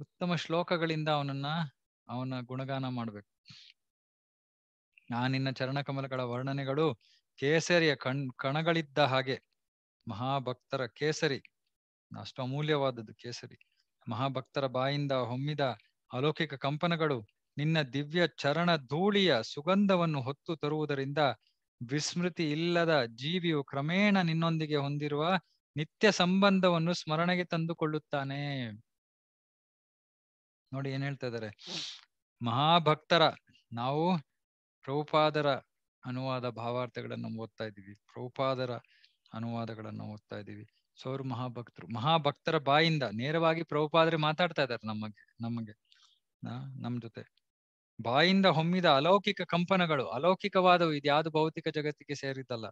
ಉತ್ತಮ ಶ್ಲೋಕಗಳಿಂದ ಅವನನ್ನ ಅವನ ಗುಣಗಾನ ಮಾಡ್ಬೇಕು ಆ ನಿನ್ನ ಚರಣ ಕಮಲಗಳ ವರ್ಣನೆಗಳು ಕೇಸರಿಯ ಕಣ್ ಕಣಗಳಿದ್ದ ಹಾಗೆ ಮಹಾಭಕ್ತರ ಕೇಸರಿ ಅಷ್ಟು ಅಮೂಲ್ಯವಾದದ್ದು ಕೇಸರಿ ಮಹಾಭಕ್ತರ ಬಾಯಿಂದ ಹೊಮ್ಮಿದ ಅಲೌಕಿಕ ಕಂಪನಗಳು ನಿನ್ನ ದಿವ್ಯ ಚರಣ ಧೂಳಿಯ ಸುಗಂಧವನ್ನು ಹೊತ್ತು ತರುವುದರಿಂದ ವಿಸ್ಮೃತಿ ಇಲ್ಲದ ಜೀವಿಯು ಕ್ರಮೇಣ ನಿನ್ನೊಂದಿಗೆ ಹೊಂದಿರುವ ನಿತ್ಯ ಸಂಬಂಧವನ್ನು ಸ್ಮರಣೆಗೆ ತಂದುಕೊಳ್ಳುತ್ತಾನೆ ನೋಡಿ ಏನ್ ಹೇಳ್ತಾ ಇದ್ದಾರೆ ಮಹಾಭಕ್ತರ ನಾವು ಪ್ರಭುಪಾದರ ಅನುವಾದ ಭಾವಾರ್ಥಗಳನ್ನು ಓದ್ತಾ ಇದ್ದೀವಿ ಪ್ರಭುಪಾದರ ಅನುವಾದಗಳನ್ನು ಓದ್ತಾ ಇದ್ದೀವಿ ಸೌರ್ ಮಹಾಭಕ್ತರು ಮಹಾಭಕ್ತರ ಬಾಯಿಂದ ನೇರವಾಗಿ ಪ್ರಭುಪಾದ್ರೆ ಮಾತಾಡ್ತಾ ಇದ್ದಾರೆ ನಮಗೆ ನಮಗೆ ನಮ್ ಜೊತೆ ಬಾಯಿಂದ ಹೊಮ್ಮಿದ ಅಲೌಕಿಕ ಕಂಪನಗಳು ಅಲೌಕಿಕವಾದವು ಇದ್ಯಾವುದು ಭೌತಿಕ ಜಗತ್ತಿಗೆ ಸೇರಿದ್ದಲ್ಲ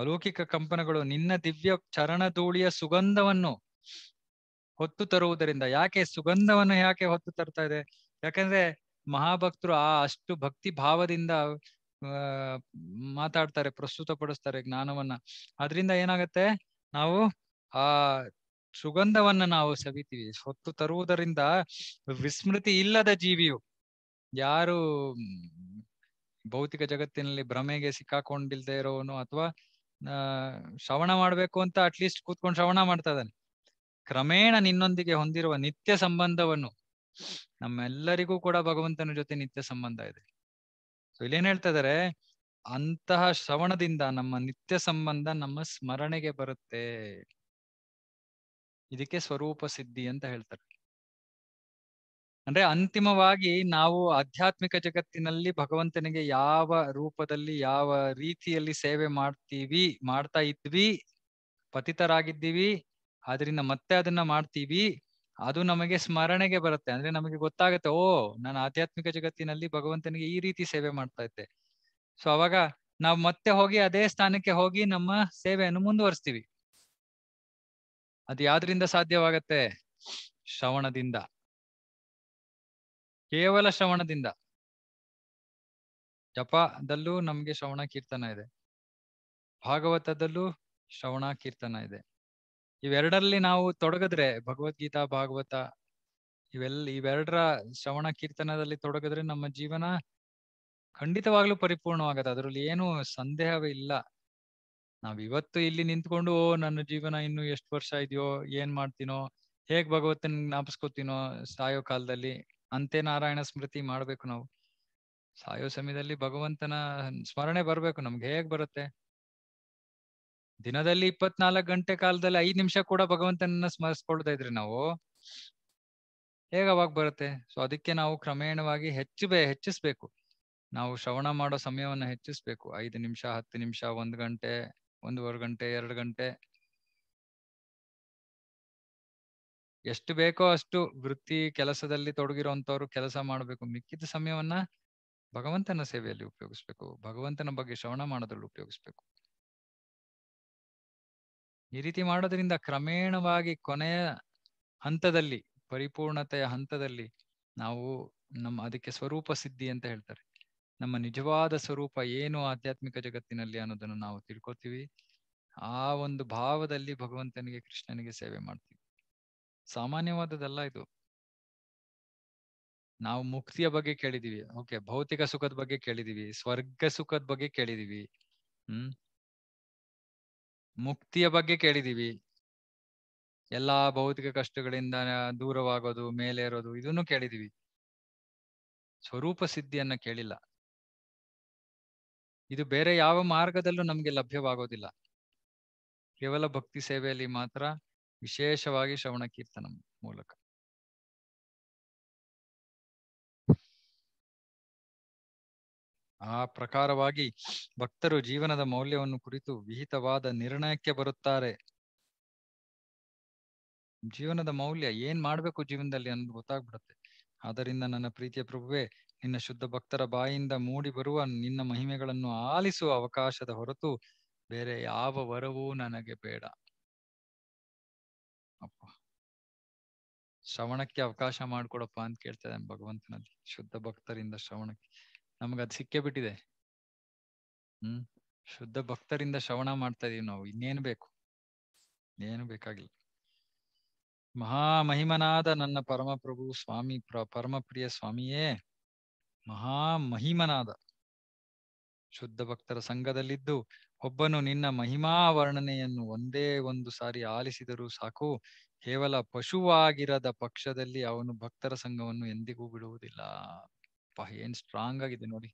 ಅಲೌಕಿಕ ಕಂಪನಗಳು ನಿನ್ನ ದಿವ್ಯ ಚರಣಧೂಳಿಯ ಸುಗಂಧವನ್ನು ಹೊತ್ತು ತರುವುದರಿಂದ ಯಾಕೆ ಸುಗಂಧವನ್ನು ಯಾಕೆ ಹೊತ್ತು ತರ್ತಾ ಇದೆ ಯಾಕಂದ್ರೆ ಮಹಾಭಕ್ತರು ಆ ಅಷ್ಟು ಭಕ್ತಿ ಭಾವದಿಂದ ಮಾತಾಡ್ತಾರೆ ಪ್ರಸ್ತುತ ಪಡಿಸ್ತಾರೆ ಜ್ಞಾನವನ್ನ ಅದರಿಂದ ಏನಾಗತ್ತೆ ನಾವು ಆ ಸುಗಂಧವನ್ನ ನಾವು ಸವಿತೀವಿ ಹೊತ್ತು ತರುವುದರಿಂದ ವಿಸ್ಮೃತಿ ಇಲ್ಲದ ಜೀವಿಯು ಯಾರು ಭೌತಿಕ ಜಗತ್ತಿನಲ್ಲಿ ಭ್ರಮೆಗೆ ಸಿಕ್ಕಾಕೊಂಡಿಲ್ದೆ ಇರೋವನು ಅಥವಾ ಶ್ರವಣ ಮಾಡ್ಬೇಕು ಅಂತ ಅಟ್ಲೀಸ್ಟ್ ಕೂತ್ಕೊಂಡು ಶ್ರವಣ ಮಾಡ್ತಾ ಇದ್ದಾನೆ ಕ್ರಮೇಣ ನಿನ್ನೊಂದಿಗೆ ಹೊಂದಿರುವ ನಿತ್ಯ ಸಂಬಂಧವನ್ನು ನಮ್ಮೆಲ್ಲರಿಗೂ ಕೂಡ ಭಗವಂತನ ಜೊತೆ ನಿತ್ಯ ಸಂಬಂಧ ಇದೆ ಸೊ ಏನ್ ಹೇಳ್ತಾ ಇದಾರೆ ಅಂತಹ ಶ್ರವಣದಿಂದ ನಮ್ಮ ನಿತ್ಯ ಸಂಬಂಧ ನಮ್ಮ ಸ್ಮರಣೆಗೆ ಬರುತ್ತೆ ಇದಕ್ಕೆ ಸ್ವರೂಪ ಸಿದ್ಧಿ ಅಂತ ಹೇಳ್ತಾರೆ ಅಂದ್ರೆ ಅಂತಿಮವಾಗಿ ನಾವು ಆಧ್ಯಾತ್ಮಿಕ ಜಗತ್ತಿನಲ್ಲಿ ಭಗವಂತನಿಗೆ ಯಾವ ರೂಪದಲ್ಲಿ ಯಾವ ರೀತಿಯಲ್ಲಿ ಸೇವೆ ಮಾಡ್ತೀವಿ ಮಾಡ್ತಾ ಇದ್ವಿ ಪತಿತರಾಗಿದ್ದೀವಿ ಆದ್ರಿಂದ ಮತ್ತೆ ಅದನ್ನ ಮಾಡ್ತೀವಿ ಅದು ನಮಗೆ ಸ್ಮರಣೆಗೆ ಬರುತ್ತೆ ಅಂದ್ರೆ ನಮಗೆ ಗೊತ್ತಾಗುತ್ತೆ ಓ ನಾನು ಆಧ್ಯಾತ್ಮಿಕ ಜಗತ್ತಿನಲ್ಲಿ ಭಗವಂತನಿಗೆ ಈ ರೀತಿ ಸೇವೆ ಮಾಡ್ತಾ ಇದ್ದೆ ಸೊ ಅವಾಗ ನಾವು ಮತ್ತೆ ಹೋಗಿ ಅದೇ ಸ್ಥಾನಕ್ಕೆ ಹೋಗಿ ನಮ್ಮ ಸೇವೆಯನ್ನು ಮುಂದುವರಿಸ್ತೀವಿ ಅದು ಯಾವ್ದ್ರಿಂದ ಸಾಧ್ಯವಾಗತ್ತೆ ಶ್ರವಣದಿಂದ ಕೇವಲ ಶ್ರವಣದಿಂದ ಜಪದಲ್ಲೂ ನಮ್ಗೆ ಶ್ರವಣ ಕೀರ್ತನ ಇದೆ ಭಾಗವತದಲ್ಲೂ ಶ್ರವಣ ಕೀರ್ತನ ಇದೆ ಇವೆರಡರಲ್ಲಿ ನಾವು ತೊಡಗದ್ರೆ ಭಗವದ್ಗೀತಾ ಭಾಗವತ ಇವೆಲ್ಲ ಇವೆರಡರ ಶ್ರವಣ ಕೀರ್ತನದಲ್ಲಿ ತೊಡಗಿದ್ರೆ ನಮ್ಮ ಜೀವನ ಖಂಡಿತವಾಗ್ಲೂ ಪರಿಪೂರ್ಣವಾಗತ್ತೆ ಅದರಲ್ಲಿ ಏನು ಸಂದೇಹವೇ ಇಲ್ಲ ನಾವ್ ಇವತ್ತು ಇಲ್ಲಿ ನಿಂತ್ಕೊಂಡು ಓ ನನ್ನ ಜೀವನ ಇನ್ನು ಎಷ್ಟು ವರ್ಷ ಇದೆಯೋ ಏನ್ ಮಾಡ್ತೀನೋ ಹೇಗ್ ಭಗವತನ್ ಜ್ಞಾಪಿಸ್ಕೋತೀನೋ ಸಾಯೋ ಕಾಲದಲ್ಲಿ ಅಂತೆ ನಾರಾಯಣ ಸ್ಮೃತಿ ಮಾಡ್ಬೇಕು ನಾವು ಸಾಯೋ ಸಮಯದಲ್ಲಿ ಭಗವಂತನ ಸ್ಮರಣೆ ಬರ್ಬೇಕು ನಮ್ಗೆ ಹೇಗ್ ಬರುತ್ತೆ ದಿನದಲ್ಲಿ ಇಪ್ಪತ್ನಾಲ್ಕು ಗಂಟೆ ಕಾಲದಲ್ಲಿ ಐದ್ ನಿಮಿಷ ಕೂಡ ಭಗವಂತನನ್ನ ಸ್ಮರಿಸ್ಕೊಳ್ತಾ ಇದ್ರಿ ನಾವು ಹೇಗವಾಗ ಬರುತ್ತೆ ಸೊ ಅದಕ್ಕೆ ನಾವು ಕ್ರಮೇಣವಾಗಿ ಹೆಚ್ಚು ಬೇ ಹೆಚ್ಚಿಸ್ಬೇಕು ನಾವು ಶ್ರವಣ ಮಾಡೋ ಸಮಯವನ್ನ ಹೆಚ್ಚಿಸ್ಬೇಕು ಐದು ನಿಮಿಷ ಹತ್ತು ನಿಮಿಷ ಒಂದ್ ಗಂಟೆ ಒಂದೂವರೆ ಗಂಟೆ ಎರಡು ಗಂಟೆ ಎಷ್ಟು ಬೇಕೋ ಅಷ್ಟು ವೃತ್ತಿ ಕೆಲಸದಲ್ಲಿ ತೊಡಗಿರುವಂತವ್ರು ಕೆಲಸ ಮಾಡಬೇಕು ಮಿಕ್ಕಿದ ಸಮಯವನ್ನ ಭಗವಂತನ ಸೇವೆಯಲ್ಲಿ ಉಪಯೋಗಿಸ್ಬೇಕು ಭಗವಂತನ ಬಗ್ಗೆ ಶ್ರವಣ ಮಾಡೋದ್ರಲ್ಲಿ ಉಪಯೋಗಿಸ್ಬೇಕು ಈ ರೀತಿ ಮಾಡೋದ್ರಿಂದ ಕ್ರಮೇಣವಾಗಿ ಕೊನೆಯ ಹಂತದಲ್ಲಿ ಪರಿಪೂರ್ಣತೆಯ ಹಂತದಲ್ಲಿ ನಾವು ನಮ್ಮ ಅದಕ್ಕೆ ಸ್ವರೂಪ ಸಿದ್ಧಿ ಅಂತ ಹೇಳ್ತಾರೆ ನಮ್ಮ ನಿಜವಾದ ಸ್ವರೂಪ ಏನು ಆಧ್ಯಾತ್ಮಿಕ ಜಗತ್ತಿನಲ್ಲಿ ಅನ್ನೋದನ್ನು ನಾವು ತಿಳ್ಕೊತೀವಿ ಆ ಒಂದು ಭಾವದಲ್ಲಿ ಭಗವಂತನಿಗೆ ಕೃಷ್ಣನಿಗೆ ಸೇವೆ ಮಾಡ್ತೀವಿ ಸಾಮಾನ್ಯವಾದದಲ್ಲ ಇದು ನಾವು ಮುಕ್ತಿಯ ಬಗ್ಗೆ ಕೇಳಿದೀವಿ ಓಕೆ ಭೌತಿಕ ಸುಖದ ಬಗ್ಗೆ ಕೇಳಿದೀವಿ ಸ್ವರ್ಗ ಸುಖದ ಬಗ್ಗೆ ಕೇಳಿದೀವಿ ಹ್ಮ್ ಮುಕ್ತಿಯ ಬಗ್ಗೆ ಕೇಳಿದೀವಿ ಎಲ್ಲಾ ಭೌತಿಕ ಕಷ್ಟಗಳಿಂದ ದೂರವಾಗೋದು ಮೇಲೇರೋದು ಇದನ್ನು ಕೇಳಿದೀವಿ ಸ್ವರೂಪ ಸಿದ್ಧಿಯನ್ನ ಕೇಳಿಲ್ಲ ಇದು ಬೇರೆ ಯಾವ ಮಾರ್ಗದಲ್ಲೂ ನಮ್ಗೆ ಲಭ್ಯವಾಗೋದಿಲ್ಲ ಕೇವಲ ಭಕ್ತಿ ಸೇವೆಯಲ್ಲಿ ಮಾತ್ರ ವಿಶೇಷವಾಗಿ ಶ್ರವಣ ಕೀರ್ತನ ಮೂಲಕ ಆ ಪ್ರಕಾರವಾಗಿ ಭಕ್ತರು ಜೀವನದ ಮೌಲ್ಯವನ್ನು ಕುರಿತು ವಿಹಿತವಾದ ನಿರ್ಣಯಕ್ಕೆ ಬರುತ್ತಾರೆ ಜೀವನದ ಮೌಲ್ಯ ಏನ್ ಮಾಡ್ಬೇಕು ಜೀವನದಲ್ಲಿ ಅನ್ನೋದು ಗೊತ್ತಾಗ್ಬಿಡುತ್ತೆ ಆದ್ದರಿಂದ ನನ್ನ ಪ್ರೀತಿಯ ಪ್ರಭುವೆ ನಿನ್ನ ಶುದ್ಧ ಭಕ್ತರ ಬಾಯಿಂದ ಮೂಡಿ ಬರುವ ನಿನ್ನ ಮಹಿಮೆಗಳನ್ನು ಆಲಿಸುವ ಅವಕಾಶದ ಹೊರತು ಬೇರೆ ಯಾವ ವರವೂ ನನಗೆ ಬೇಡ ಅಪ್ಪ ಶ್ರವಣಕ್ಕೆ ಅವಕಾಶ ಮಾಡ್ಕೊಡಪ್ಪ ಅಂತ ಕೇಳ್ತಾ ಇದ್ದಾನೆ ಭಗವಂತನಲ್ಲಿ ಶುದ್ಧ ಭಕ್ತರಿಂದ ಶ್ರವಣಕ್ಕೆ ಅದು ಸಿಕ್ಕೇ ಬಿಟ್ಟಿದೆ ಹ್ಮ್ ಶುದ್ಧ ಭಕ್ತರಿಂದ ಶ್ರವಣ ಮಾಡ್ತಾ ಇದೀವಿ ನಾವು ಇನ್ನೇನು ಬೇಕು ಏನು ಬೇಕಾಗಿಲ್ಲ ಮಹಾ ಮಹಿಮನಾದ ನನ್ನ ಪರಮಪ್ರಭು ಸ್ವಾಮಿ ಪ್ರ ಪರಮಪ್ರಿಯ ಸ್ವಾಮಿಯೇ ಮಹಾ ಮಹಿಮನಾದ ಶುದ್ಧ ಭಕ್ತರ ಸಂಘದಲ್ಲಿದ್ದು ಒಬ್ಬನು ನಿನ್ನ ಮಹಿಮಾ ವರ್ಣನೆಯನ್ನು ಒಂದೇ ಒಂದು ಸಾರಿ ಆಲಿಸಿದರೂ ಸಾಕು ಕೇವಲ ಪಶುವಾಗಿರದ ಪಕ್ಷದಲ್ಲಿ ಅವನು ಭಕ್ತರ ಸಂಘವನ್ನು ಎಂದಿಗೂ ಬಿಡುವುದಿಲ್ಲ ಅಪ್ಪ ಏನ್ ಸ್ಟ್ರಾಂಗ್ ಆಗಿದೆ ನೋಡಿ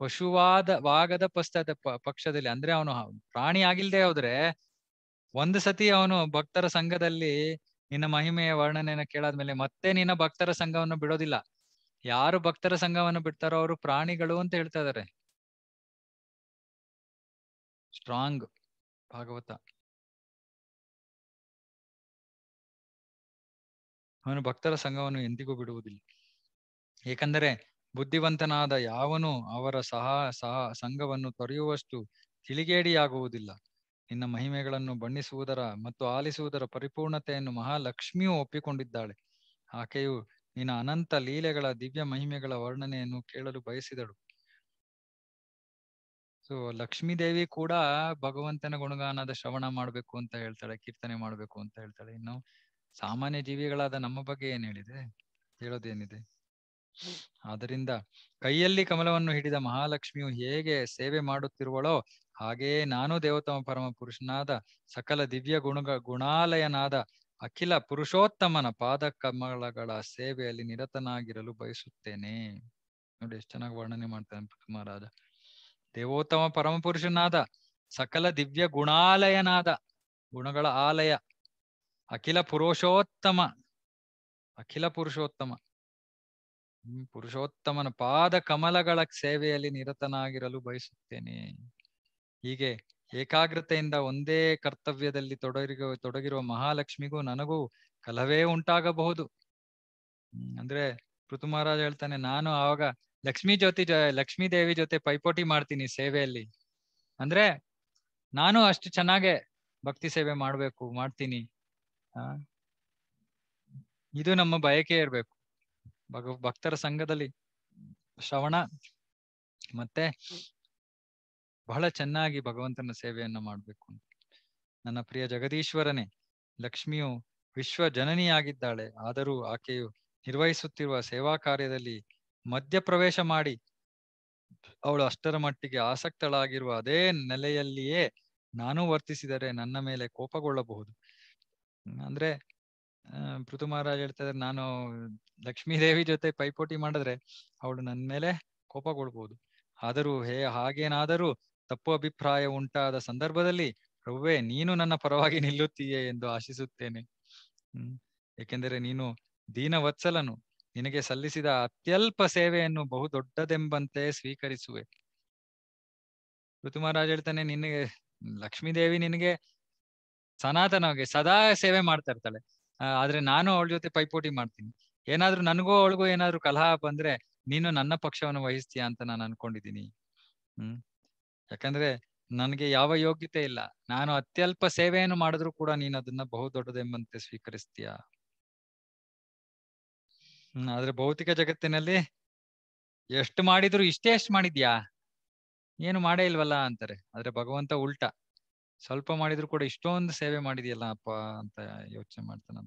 ಪಶುವಾದ ವಾಗದ ಪಸ್ತದ ಪಕ್ಷದಲ್ಲಿ ಅಂದ್ರೆ ಅವನು ಪ್ರಾಣಿ ಆಗಿಲ್ದೆ ಹೋದ್ರೆ ಒಂದ್ ಸತಿ ಅವನು ಭಕ್ತರ ಸಂಘದಲ್ಲಿ ನಿನ್ನ ಮಹಿಮೆಯ ವರ್ಣನೆಯನ್ನು ಕೇಳಾದ್ಮೇಲೆ ಮತ್ತೆ ನಿನ್ನ ಭಕ್ತರ ಸಂಘವನ್ನು ಬಿಡೋದಿಲ್ಲ ಯಾರು ಭಕ್ತರ ಸಂಘವನ್ನು ಬಿಡ್ತಾರೋ ಅವರು ಪ್ರಾಣಿಗಳು ಅಂತ ಹೇಳ್ತಾ ಇದಾರೆ ಸ್ಟ್ರಾಂಗ್ ಭಾಗವತ ಅವನು ಭಕ್ತರ ಸಂಘವನ್ನು ಎಂದಿಗೂ ಬಿಡುವುದಿಲ್ಲ ಏಕೆಂದರೆ ಬುದ್ಧಿವಂತನಾದ ಯಾವನೂ ಅವರ ಸಹ ಸಹ ಸಂಘವನ್ನು ತೊರೆಯುವಷ್ಟು ತಿಳಿಗೇಡಿಯಾಗುವುದಿಲ್ಲ ನಿನ್ನ ಮಹಿಮೆಗಳನ್ನು ಬಣ್ಣಿಸುವುದರ ಮತ್ತು ಆಲಿಸುವುದರ ಪರಿಪೂರ್ಣತೆಯನ್ನು ಮಹಾಲಕ್ಷ್ಮಿಯು ಒಪ್ಪಿಕೊಂಡಿದ್ದಾಳೆ ಆಕೆಯು ನಿನ್ನ ಅನಂತ ಲೀಲೆಗಳ ದಿವ್ಯ ಮಹಿಮೆಗಳ ವರ್ಣನೆಯನ್ನು ಕೇಳಲು ಬಯಸಿದಳು ಸೊ ಲಕ್ಷ್ಮೀದೇವಿ ಕೂಡ ಭಗವಂತನ ಗುಣಗಾನದ ಶ್ರವಣ ಮಾಡ್ಬೇಕು ಅಂತ ಹೇಳ್ತಾಳೆ ಕೀರ್ತನೆ ಮಾಡ್ಬೇಕು ಅಂತ ಹೇಳ್ತಾಳೆ ಇನ್ನು ಸಾಮಾನ್ಯ ಜೀವಿಗಳಾದ ನಮ್ಮ ಬಗ್ಗೆ ಏನ್ ಹೇಳಿದೆ ಹೇಳೋದೇನಿದೆ ಆದ್ದರಿಂದ ಕೈಯಲ್ಲಿ ಕಮಲವನ್ನು ಹಿಡಿದ ಮಹಾಲಕ್ಷ್ಮಿಯು ಹೇಗೆ ಸೇವೆ ಮಾಡುತ್ತಿರುವಳೋ ಹಾಗೆಯೇ ನಾನು ದೇವತಮ ಪರಮ ಪುರುಷನಾದ ಸಕಲ ದಿವ್ಯ ಗುಣಗ ಗುಣಾಲಯನಾದ ಅಖಿಲ ಪುರುಷೋತ್ತಮನ ಪಾದ ಕಮಲಗಳ ಸೇವೆಯಲ್ಲಿ ನಿರತನಾಗಿರಲು ಬಯಸುತ್ತೇನೆ ನೋಡಿ ಎಷ್ಟು ಚೆನ್ನಾಗಿ ವರ್ಣನೆ ಮಾಡ್ತಾನೆ ಮಹಾರಾಜ ದೇವೋತ್ತಮ ಪರಮ ಪುರುಷನಾದ ಸಕಲ ದಿವ್ಯ ಗುಣಾಲಯನಾದ ಗುಣಗಳ ಆಲಯ ಅಖಿಲ ಪುರುಷೋತ್ತಮ ಅಖಿಲ ಪುರುಷೋತ್ತಮ ಪುರುಷೋತ್ತಮನ ಪಾದ ಕಮಲಗಳ ಸೇವೆಯಲ್ಲಿ ನಿರತನಾಗಿರಲು ಬಯಸುತ್ತೇನೆ ಹೀಗೆ ಏಕಾಗ್ರತೆಯಿಂದ ಒಂದೇ ಕರ್ತವ್ಯದಲ್ಲಿ ತೊಡಗಿರುವ ತೊಡಗಿರುವ ಮಹಾಲಕ್ಷ್ಮಿಗೂ ನನಗೂ ಕಲವೇ ಉಂಟಾಗಬಹುದು ಅಂದ್ರೆ ಋತು ಹೇಳ್ತಾನೆ ನಾನು ಆವಾಗ ಲಕ್ಷ್ಮೀ ಜ್ಯೋತಿ ಲಕ್ಷ್ಮೀ ದೇವಿ ಜೊತೆ ಪೈಪೋಟಿ ಮಾಡ್ತೀನಿ ಸೇವೆಯಲ್ಲಿ ಅಂದ್ರೆ ನಾನು ಅಷ್ಟು ಚೆನ್ನಾಗೆ ಭಕ್ತಿ ಸೇವೆ ಮಾಡ್ಬೇಕು ಮಾಡ್ತೀನಿ ಇದು ನಮ್ಮ ಬಯಕೆ ಇರ್ಬೇಕು ಭಗ ಭಕ್ತರ ಸಂಘದಲ್ಲಿ ಶ್ರವಣ ಮತ್ತೆ ಬಹಳ ಚೆನ್ನಾಗಿ ಭಗವಂತನ ಸೇವೆಯನ್ನು ಮಾಡ್ಬೇಕು ನನ್ನ ಪ್ರಿಯ ಜಗದೀಶ್ವರನೇ ಲಕ್ಷ್ಮಿಯು ವಿಶ್ವ ಜನನಿಯಾಗಿದ್ದಾಳೆ ಆದರೂ ಆಕೆಯು ನಿರ್ವಹಿಸುತ್ತಿರುವ ಸೇವಾ ಕಾರ್ಯದಲ್ಲಿ ಮಧ್ಯಪ್ರವೇಶ ಮಾಡಿ ಅವಳು ಅಷ್ಟರ ಮಟ್ಟಿಗೆ ಆಸಕ್ತಳಾಗಿರುವ ಅದೇ ನೆಲೆಯಲ್ಲಿಯೇ ನಾನು ವರ್ತಿಸಿದರೆ ನನ್ನ ಮೇಲೆ ಕೋಪಗೊಳ್ಳಬಹುದು ಅಂದ್ರೆ ಪೃಥು ಮಹಾರಾಜ್ ಹೇಳ್ತಾ ಇದ್ರೆ ನಾನು ಲಕ್ಷ್ಮೀ ದೇವಿ ಜೊತೆ ಪೈಪೋಟಿ ಮಾಡಿದ್ರೆ ಅವಳು ನನ್ನ ಮೇಲೆ ಕೋಪಗೊಳ್ಬಹುದು ಆದರೂ ಹೇ ಹಾಗೇನಾದರೂ ತಪ್ಪು ಅಭಿಪ್ರಾಯ ಉಂಟಾದ ಸಂದರ್ಭದಲ್ಲಿ ಪ್ರಭುವೇ ನೀನು ನನ್ನ ಪರವಾಗಿ ನಿಲ್ಲುತ್ತೀಯೇ ಎಂದು ಆಶಿಸುತ್ತೇನೆ ಹ್ಮ್ ಏಕೆಂದರೆ ನೀನು ದೀನ ವತ್ಸಲನು ನಿನಗೆ ಸಲ್ಲಿಸಿದ ಅತ್ಯಲ್ಪ ಸೇವೆಯನ್ನು ಬಹು ದೊಡ್ಡದೆಂಬಂತೆ ಸ್ವೀಕರಿಸುವೆ ಋತುಮಹಾರಾಜ್ ಹೇಳ್ತಾನೆ ನಿನಗೆ ಲಕ್ಷ್ಮೀದೇವಿ ನಿನಗೆ ಸನಾತನವಾಗಿ ಸದಾ ಸೇವೆ ಮಾಡ್ತಾ ಇರ್ತಾಳೆ ಆದ್ರೆ ನಾನು ಅವಳ ಜೊತೆ ಪೈಪೋಟಿ ಮಾಡ್ತೀನಿ ಏನಾದ್ರೂ ನನಗೂ ಅವಳಿಗೂ ಏನಾದ್ರು ಕಲಹ ಬಂದ್ರೆ ನೀನು ನನ್ನ ಪಕ್ಷವನ್ನು ವಹಿಸ್ತೀಯ ಅಂತ ನಾನು ಅನ್ಕೊಂಡಿದ್ದೀನಿ ಹ್ಮ್ ಯಾಕಂದ್ರೆ ನನಗೆ ಯಾವ ಯೋಗ್ಯತೆ ಇಲ್ಲ ನಾನು ಅತ್ಯಲ್ಪ ಸೇವೆಯನ್ನು ಮಾಡಿದ್ರು ಕೂಡ ನೀನು ಅದನ್ನ ಬಹುದೊಡ್ಡದೆಂಬಂತೆ ಸ್ವೀಕರಿಸ್ತೀಯ ಹ್ಮ್ ಆದ್ರೆ ಭೌತಿಕ ಜಗತ್ತಿನಲ್ಲಿ ಎಷ್ಟು ಮಾಡಿದ್ರು ಇಷ್ಟೇ ಎಷ್ಟು ಮಾಡಿದ್ಯಾ ಏನು ಮಾಡೇ ಇಲ್ವಲ್ಲ ಅಂತಾರೆ ಆದ್ರೆ ಭಗವಂತ ಉಲ್ಟಾ ಸ್ವಲ್ಪ ಮಾಡಿದ್ರು ಕೂಡ ಇಷ್ಟೊಂದು ಸೇವೆ ಮಾಡಿದೆಯಲ್ಲ ಅಪ್ಪ ಅಂತ ಯೋಚನೆ ಮಾಡ್ತಾನ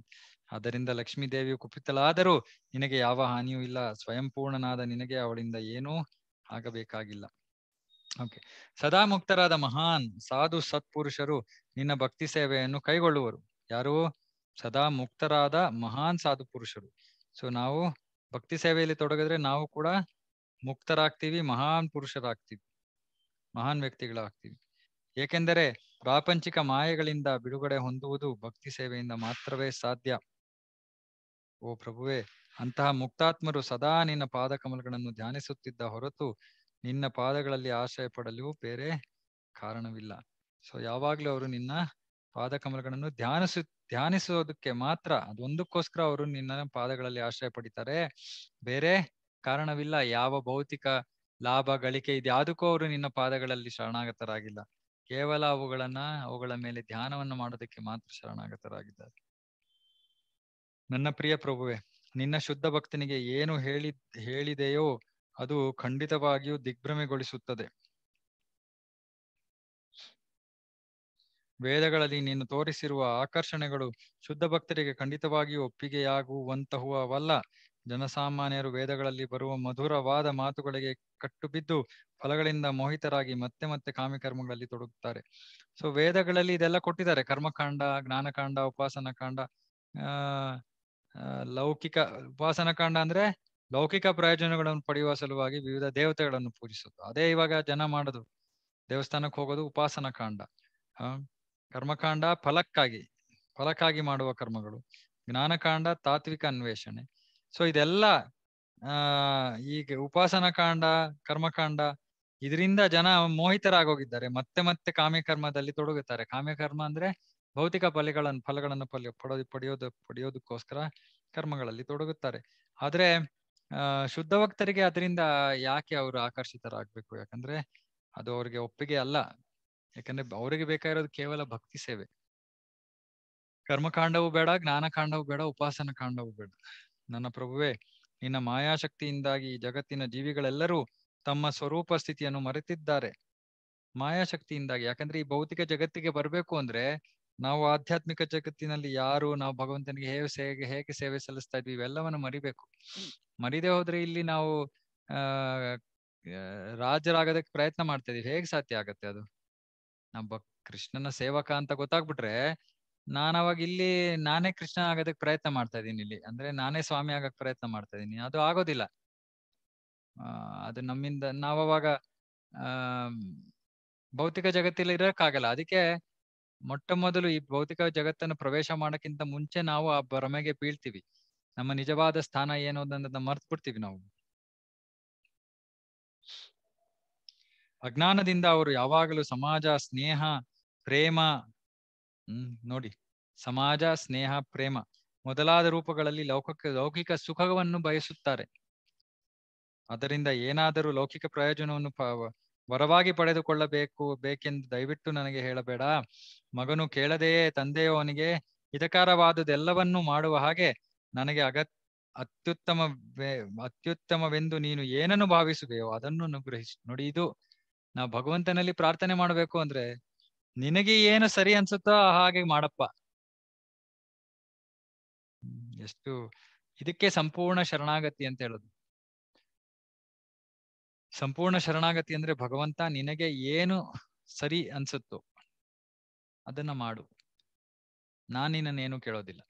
ಅದರಿಂದ ಲಕ್ಷ್ಮೀ ದೇವಿಯು ಕುಪಿತಲಾದರೂ ನಿನಗೆ ಯಾವ ಹಾನಿಯೂ ಇಲ್ಲ ಸ್ವಯಂಪೂರ್ಣನಾದ ನಿನಗೆ ಅವಳಿಂದ ಏನೂ ಆಗಬೇಕಾಗಿಲ್ಲ ಓಕೆ ಸದಾ ಮುಕ್ತರಾದ ಮಹಾನ್ ಸಾಧು ಸತ್ಪುರುಷರು ನಿನ್ನ ಭಕ್ತಿ ಸೇವೆಯನ್ನು ಕೈಗೊಳ್ಳುವರು ಯಾರು ಸದಾ ಮುಕ್ತರಾದ ಮಹಾನ್ ಸಾಧು ಪುರುಷರು ಸೊ ನಾವು ಭಕ್ತಿ ಸೇವೆಯಲ್ಲಿ ತೊಡಗಿದ್ರೆ ನಾವು ಕೂಡ ಮುಕ್ತರಾಗ್ತೀವಿ ಮಹಾನ್ ಪುರುಷರಾಗ್ತೀವಿ ಮಹಾನ್ ವ್ಯಕ್ತಿಗಳಾಗ್ತೀವಿ ಏಕೆಂದರೆ ಪ್ರಾಪಂಚಿಕ ಮಾಯೆಗಳಿಂದ ಬಿಡುಗಡೆ ಹೊಂದುವುದು ಭಕ್ತಿ ಸೇವೆಯಿಂದ ಮಾತ್ರವೇ ಸಾಧ್ಯ ಓ ಪ್ರಭುವೆ ಅಂತಹ ಮುಕ್ತಾತ್ಮರು ಸದಾ ನಿನ್ನ ಪಾದ ಕಮಲಗಳನ್ನು ಧ್ಯಾನಿಸುತ್ತಿದ್ದ ಹೊರತು ನಿನ್ನ ಪಾದಗಳಲ್ಲಿ ಆಶ್ರಯ ಪಡಲು ಬೇರೆ ಕಾರಣವಿಲ್ಲ ಸೊ ಯಾವಾಗ್ಲೂ ಅವರು ನಿನ್ನ ಪಾದ ಕಮಲಗಳನ್ನು ಧ್ಯಾನಿಸು ಮಾತ್ರ ಅದೊಂದಕ್ಕೋಸ್ಕರ ಅವರು ನಿನ್ನ ಪಾದಗಳಲ್ಲಿ ಆಶ್ರಯ ಪಡಿತಾರೆ ಬೇರೆ ಕಾರಣವಿಲ್ಲ ಯಾವ ಭೌತಿಕ ಲಾಭ ಗಳಿಕೆ ಇದ್ಯಾವುದಕ್ಕೂ ಅವರು ನಿನ್ನ ಪಾದಗಳಲ್ಲಿ ಶರಣಾಗತರಾಗಿಲ್ಲ ಕೇವಲ ಅವುಗಳನ್ನ ಅವುಗಳ ಮೇಲೆ ಧ್ಯಾನವನ್ನು ಮಾಡೋದಕ್ಕೆ ಮಾತ್ರ ಶರಣಾಗತರಾಗಿದ್ದಾರೆ ನನ್ನ ಪ್ರಿಯ ಪ್ರಭುವೆ ನಿನ್ನ ಶುದ್ಧ ಭಕ್ತನಿಗೆ ಏನು ಹೇಳಿ ಹೇಳಿದೆಯೋ ಅದು ಖಂಡಿತವಾಗಿಯೂ ದಿಗ್ಭ್ರಮೆಗೊಳಿಸುತ್ತದೆ ವೇದಗಳಲ್ಲಿ ನೀನು ತೋರಿಸಿರುವ ಆಕರ್ಷಣೆಗಳು ಶುದ್ಧ ಭಕ್ತರಿಗೆ ಖಂಡಿತವಾಗಿಯೂ ಒಪ್ಪಿಗೆಯಾಗುವಂತಹವಲ್ಲ ಜನಸಾಮಾನ್ಯರು ವೇದಗಳಲ್ಲಿ ಬರುವ ಮಧುರವಾದ ಮಾತುಗಳಿಗೆ ಕಟ್ಟುಬಿದ್ದು ಫಲಗಳಿಂದ ಮೋಹಿತರಾಗಿ ಮತ್ತೆ ಮತ್ತೆ ಕಾಮಿಕರ್ಮಗಳಲ್ಲಿ ತೊಡಗುತ್ತಾರೆ ಸೊ ವೇದಗಳಲ್ಲಿ ಇದೆಲ್ಲ ಕೊಟ್ಟಿದ್ದಾರೆ ಕರ್ಮಕಾಂಡ ಜ್ಞಾನಕಾಂಡ ಉಪಾಸನ ಕಾಂಡ ಲೌಕಿಕ ಉಪಾಸನ ಕಾಂಡ ಅಂದ್ರೆ ಲೌಕಿಕ ಪ್ರಯೋಜನಗಳನ್ನು ಪಡೆಯುವ ಸಲುವಾಗಿ ವಿವಿಧ ದೇವತೆಗಳನ್ನು ಪೂಜಿಸುವುದು ಅದೇ ಇವಾಗ ಜನ ಮಾಡೋದು ದೇವಸ್ಥಾನಕ್ಕೆ ಹೋಗೋದು ಉಪಾಸನ ಕಾಂಡ ಕರ್ಮಕಾಂಡ ಫಲಕ್ಕಾಗಿ ಫಲಕ್ಕಾಗಿ ಮಾಡುವ ಕರ್ಮಗಳು ಜ್ಞಾನಕಾಂಡ ತಾತ್ವಿಕ ಅನ್ವೇಷಣೆ ಸೊ ಇದೆಲ್ಲ ಆ ಈಗ ಉಪಾಸನ ಕಾಂಡ ಕರ್ಮಕಾಂಡ ಇದರಿಂದ ಜನ ಮೋಹಿತರಾಗೋಗಿದ್ದಾರೆ ಮತ್ತೆ ಮತ್ತೆ ಕಾಮ್ಯಕರ್ಮದಲ್ಲಿ ತೊಡಗುತ್ತಾರೆ ಕಾಮ್ಯಕರ್ಮ ಅಂದ್ರೆ ಭೌತಿಕ ಫಲಗಳನ್ನು ಫಲಗಳನ್ನು ಪಲ್ಯ ಪಡೆಯೋದು ಪಡೆಯೋದಕ್ಕೋಸ್ಕರ ಕರ್ಮಗಳಲ್ಲಿ ತೊಡಗುತ್ತಾರೆ ಆದ್ರೆ ಅಹ್ ಶುದ್ಧ ಭಕ್ತರಿಗೆ ಅದರಿಂದ ಯಾಕೆ ಅವರು ಆಕರ್ಷಿತರಾಗ್ಬೇಕು ಯಾಕಂದ್ರೆ ಅದು ಅವ್ರಿಗೆ ಒಪ್ಪಿಗೆ ಅಲ್ಲ ಯಾಕಂದ್ರೆ ಅವರಿಗೆ ಬೇಕಾಗಿರೋದು ಕೇವಲ ಭಕ್ತಿ ಸೇವೆ ಕರ್ಮಕಾಂಡವೂ ಬೇಡ ಜ್ಞಾನಕಾಂಡವೂ ಬೇಡ ಉಪಾಸನ ಕಾಂಡವೂ ಬೇಡ ನನ್ನ ಪ್ರಭುವೆ ನಿನ್ನ ಮಾಯಾಶಕ್ತಿಯಿಂದಾಗಿ ಜಗತ್ತಿನ ಜೀವಿಗಳೆಲ್ಲರೂ ತಮ್ಮ ಸ್ವರೂಪ ಸ್ಥಿತಿಯನ್ನು ಮರೆತಿದ್ದಾರೆ ಮಾಯಾಶಕ್ತಿಯಿಂದಾಗಿ ಯಾಕಂದ್ರೆ ಈ ಭೌತಿಕ ಜಗತ್ತಿಗೆ ಬರಬೇಕು ಅಂದ್ರೆ ನಾವು ಆಧ್ಯಾತ್ಮಿಕ ಜಗತ್ತಿನಲ್ಲಿ ಯಾರು ನಾವು ಭಗವಂತನಿಗೆ ಹೇಗೆ ಸೇವೆ ಹೇಗೆ ಸೇವೆ ಸಲ್ಲಿಸ್ತಾ ಇದ್ವಿ ಇವೆಲ್ಲವನ್ನು ಮರಿಬೇಕು ಮರಿದೇ ಹೋದ್ರೆ ಇಲ್ಲಿ ನಾವು ಆ ರಾಜರಾಗೋದಕ್ಕೆ ಪ್ರಯತ್ನ ಮಾಡ್ತಾ ಇದೀವಿ ಹೇಗೆ ಸಾಧ್ಯ ಆಗತ್ತೆ ಅದು ನಮ್ಮ ಕೃಷ್ಣನ ಸೇವಕ ಅಂತ ಗೊತ್ತಾಗ್ಬಿಟ್ರೆ ನಾನು ಅವಾಗ ಇಲ್ಲಿ ನಾನೇ ಕೃಷ್ಣ ಆಗೋದಕ್ಕೆ ಪ್ರಯತ್ನ ಮಾಡ್ತಾ ಇದ್ದೀನಿ ಇಲ್ಲಿ ಅಂದ್ರೆ ನಾನೇ ಸ್ವಾಮಿ ಆಗಕ್ ಪ್ರಯತ್ನ ಮಾಡ್ತಾ ಇದ್ದೀನಿ ಅದು ಆಗೋದಿಲ್ಲ ಅದು ನಮ್ಮಿಂದ ನಾವವಾಗ ಆ ಭೌತಿಕ ಜಗತ್ತಲ್ಲಿ ಇರಕ್ಕಾಗಲ್ಲ ಅದಕ್ಕೆ ಮೊಟ್ಟ ಮೊದಲು ಈ ಭೌತಿಕ ಜಗತ್ತನ್ನು ಪ್ರವೇಶ ಮಾಡಕ್ಕಿಂತ ಮುಂಚೆ ನಾವು ಆ ಭ್ರಮೆಗೆ ಬೀಳ್ತೀವಿ ನಮ್ಮ ನಿಜವಾದ ಸ್ಥಾನ ಏನು ಅನ್ನೋದನ್ನ ಮರ್ತ್ ಬಿಡ್ತೀವಿ ನಾವು ಅಜ್ಞಾನದಿಂದ ಅವರು ಯಾವಾಗಲೂ ಸಮಾಜ ಸ್ನೇಹ ಪ್ರೇಮ ಹ್ಮ್ ನೋಡಿ ಸಮಾಜ ಸ್ನೇಹ ಪ್ರೇಮ ಮೊದಲಾದ ರೂಪಗಳಲ್ಲಿ ಲೌಕ ಲೌಕಿಕ ಸುಖವನ್ನು ಬಯಸುತ್ತಾರೆ ಅದರಿಂದ ಏನಾದರೂ ಲೌಕಿಕ ಪ್ರಯೋಜನವನ್ನು ವರವಾಗಿ ಪಡೆದುಕೊಳ್ಳಬೇಕು ಬೇಕೆಂದು ದಯವಿಟ್ಟು ನನಗೆ ಹೇಳಬೇಡ ಮಗನು ಕೇಳದೆಯೇ ತಂದೆಯವನಿಗೆ ಅವನಿಗೆ ಮಾಡುವ ಹಾಗೆ ನನಗೆ ಅಗತ್ ಅತ್ಯುತ್ತಮ ಅತ್ಯುತ್ತಮವೆಂದು ನೀನು ಏನನ್ನು ಭಾವಿಸುವೆಯೋ ಅದನ್ನು ಅನುಗ್ರಹಿಸಿ ನೋಡಿ ಇದು ನಾ ಭಗವಂತನಲ್ಲಿ ಪ್ರಾರ್ಥನೆ ಮಾಡಬೇಕು ಅಂದ್ರೆ ನಿನಗೆ ಏನು ಸರಿ ಅನ್ಸುತ್ತೋ ಹಾಗೆ ಮಾಡಪ್ಪ ಎಷ್ಟು ಇದಕ್ಕೆ ಸಂಪೂರ್ಣ ಶರಣಾಗತಿ ಅಂತ ಹೇಳೋದು ಸಂಪೂರ್ಣ ಶರಣಾಗತಿ ಅಂದ್ರೆ ಭಗವಂತ ನಿನಗೆ ಏನು ಸರಿ ಅನ್ಸುತ್ತೋ ಅದನ್ನ ಮಾಡು ನಾನು ಏನು ಕೇಳೋದಿಲ್ಲ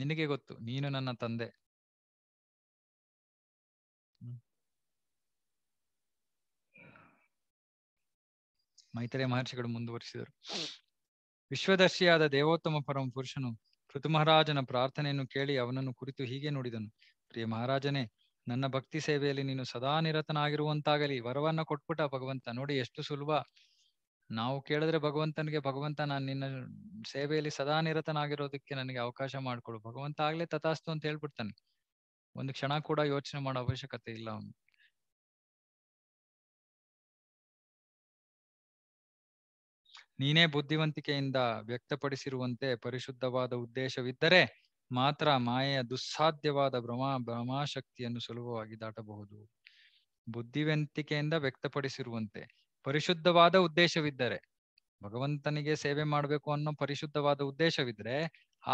ನಿನಗೆ ಗೊತ್ತು ನೀನು ನನ್ನ ತಂದೆ ಮೈತ್ರಿ ಮಹರ್ಷಿಗಳು ಮುಂದುವರಿಸಿದರು ವಿಶ್ವದರ್ಶಿಯಾದ ದೇವೋತ್ತಮ ಪರಮ ಪುರುಷನು ಋತು ಮಹಾರಾಜನ ಪ್ರಾರ್ಥನೆಯನ್ನು ಕೇಳಿ ಅವನನ್ನು ಕುರಿತು ಹೀಗೆ ನುಡಿದನು ಪ್ರಿಯ ಮಹಾರಾಜನೇ ನನ್ನ ಭಕ್ತಿ ಸೇವೆಯಲ್ಲಿ ನೀನು ಸದಾ ನಿರತನಾಗಿರುವಂತಾಗಲಿ ವರವನ್ನ ಕೊಟ್ಬಿಟ್ಟ ಭಗವಂತ ನೋಡಿ ಎಷ್ಟು ಸುಲಭ ನಾವು ಕೇಳಿದ್ರೆ ಭಗವಂತನಿಗೆ ಭಗವಂತ ನಾನು ನಿನ್ನ ಸೇವೆಯಲ್ಲಿ ಸದಾ ನಿರತನಾಗಿರೋದಕ್ಕೆ ನನಗೆ ಅವಕಾಶ ಮಾಡಿಕೊಡು ಭಗವಂತ ಆಗ್ಲೇ ತಥಾಸ್ತು ಅಂತ ಹೇಳ್ಬಿಡ್ತಾನೆ ಒಂದು ಕ್ಷಣ ಕೂಡ ಯೋಚನೆ ಮಾಡೋ ಅವಶ್ಯಕತೆ ಇಲ್ಲ ಅವನು ನೀನೇ ಬುದ್ಧಿವಂತಿಕೆಯಿಂದ ವ್ಯಕ್ತಪಡಿಸಿರುವಂತೆ ಪರಿಶುದ್ಧವಾದ ಉದ್ದೇಶವಿದ್ದರೆ ಮಾತ್ರ ಮಾಯೆಯ ದುಸ್ಸಾಧ್ಯವಾದ ಭ್ರಮಾ ಭ್ರಮಾಶಕ್ತಿಯನ್ನು ಸುಲಭವಾಗಿ ದಾಟಬಹುದು ಬುದ್ಧಿವಂತಿಕೆಯಿಂದ ವ್ಯಕ್ತಪಡಿಸಿರುವಂತೆ ಪರಿಶುದ್ಧವಾದ ಉದ್ದೇಶವಿದ್ದರೆ ಭಗವಂತನಿಗೆ ಸೇವೆ ಮಾಡಬೇಕು ಅನ್ನೋ ಪರಿಶುದ್ಧವಾದ ಉದ್ದೇಶವಿದ್ರೆ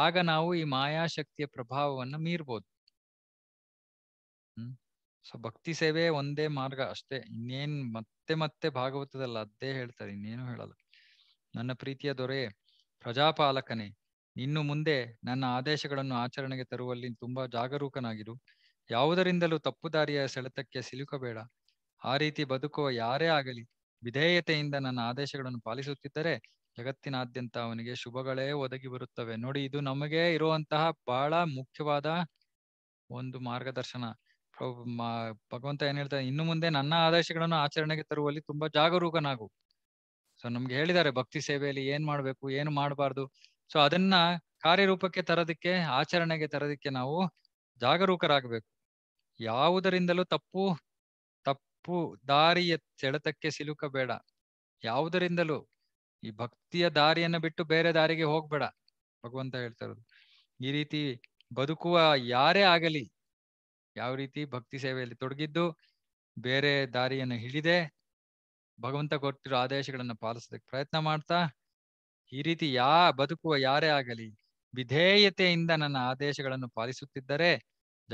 ಆಗ ನಾವು ಈ ಮಾಯಾಶಕ್ತಿಯ ಪ್ರಭಾವವನ್ನು ಮೀರ್ಬೋದು ಹ್ಮ್ ಸೊ ಭಕ್ತಿ ಸೇವೆ ಒಂದೇ ಮಾರ್ಗ ಅಷ್ಟೇ ಇನ್ನೇನ್ ಮತ್ತೆ ಮತ್ತೆ ಭಾಗವತದಲ್ಲ ಅದೇ ಹೇಳ್ತಾರೆ ಇನ್ನೇನು ಹೇಳಲ್ಲ ನನ್ನ ಪ್ರೀತಿಯ ದೊರೆ ಪ್ರಜಾಪಾಲಕನೇ ಇನ್ನು ಮುಂದೆ ನನ್ನ ಆದೇಶಗಳನ್ನು ಆಚರಣೆಗೆ ತರುವಲ್ಲಿ ತುಂಬಾ ಜಾಗರೂಕನಾಗಿರು ಯಾವುದರಿಂದಲೂ ತಪ್ಪುದಾರಿಯ ಸೆಳೆತಕ್ಕೆ ಸಿಲುಕಬೇಡ ಆ ರೀತಿ ಬದುಕುವ ಯಾರೇ ಆಗಲಿ ವಿಧೇಯತೆಯಿಂದ ನನ್ನ ಆದೇಶಗಳನ್ನು ಪಾಲಿಸುತ್ತಿದ್ದರೆ ಜಗತ್ತಿನಾದ್ಯಂತ ಅವನಿಗೆ ಶುಭಗಳೇ ಒದಗಿ ಬರುತ್ತವೆ ನೋಡಿ ಇದು ನಮಗೆ ಇರುವಂತಹ ಬಹಳ ಮುಖ್ಯವಾದ ಒಂದು ಮಾರ್ಗದರ್ಶನ ಭಗವಂತ ಏನ್ ಹೇಳ್ತಾರೆ ಇನ್ನು ಮುಂದೆ ನನ್ನ ಆದೇಶಗಳನ್ನು ಆಚರಣೆಗೆ ತರುವಲ್ಲಿ ತುಂಬಾ ಜಾಗರೂಕನಾಗು ಸೊ ನಮ್ಗೆ ಹೇಳಿದ್ದಾರೆ ಭಕ್ತಿ ಸೇವೆಯಲ್ಲಿ ಏನ್ ಮಾಡ್ಬೇಕು ಏನು ಮಾಡಬಾರ್ದು ಸೊ ಅದನ್ನ ಕಾರ್ಯರೂಪಕ್ಕೆ ತರೋದಕ್ಕೆ ಆಚರಣೆಗೆ ತರೋದಕ್ಕೆ ನಾವು ಜಾಗರೂಕರಾಗಬೇಕು ಯಾವುದರಿಂದಲೂ ತಪ್ಪು ತಪ್ಪು ದಾರಿಯ ಸೆಳೆತಕ್ಕೆ ಸಿಲುಕಬೇಡ ಯಾವುದರಿಂದಲೂ ಈ ಭಕ್ತಿಯ ದಾರಿಯನ್ನು ಬಿಟ್ಟು ಬೇರೆ ದಾರಿಗೆ ಹೋಗ್ಬೇಡ ಭಗವಂತ ಹೇಳ್ತಾ ಇರೋದು ಈ ರೀತಿ ಬದುಕುವ ಯಾರೇ ಆಗಲಿ ಯಾವ ರೀತಿ ಭಕ್ತಿ ಸೇವೆಯಲ್ಲಿ ತೊಡಗಿದ್ದು ಬೇರೆ ದಾರಿಯನ್ನು ಹಿಡಿದೆ ಭಗವಂತ ಕೊಟ್ಟಿರೋ ಆದೇಶಗಳನ್ನು ಪಾಲಿಸೋದಕ್ಕೆ ಪ್ರಯತ್ನ ಮಾಡ್ತಾ ಈ ರೀತಿ ಯಾ ಬದುಕುವ ಯಾರೇ ಆಗಲಿ ವಿಧೇಯತೆಯಿಂದ ನನ್ನ ಆದೇಶಗಳನ್ನು ಪಾಲಿಸುತ್ತಿದ್ದರೆ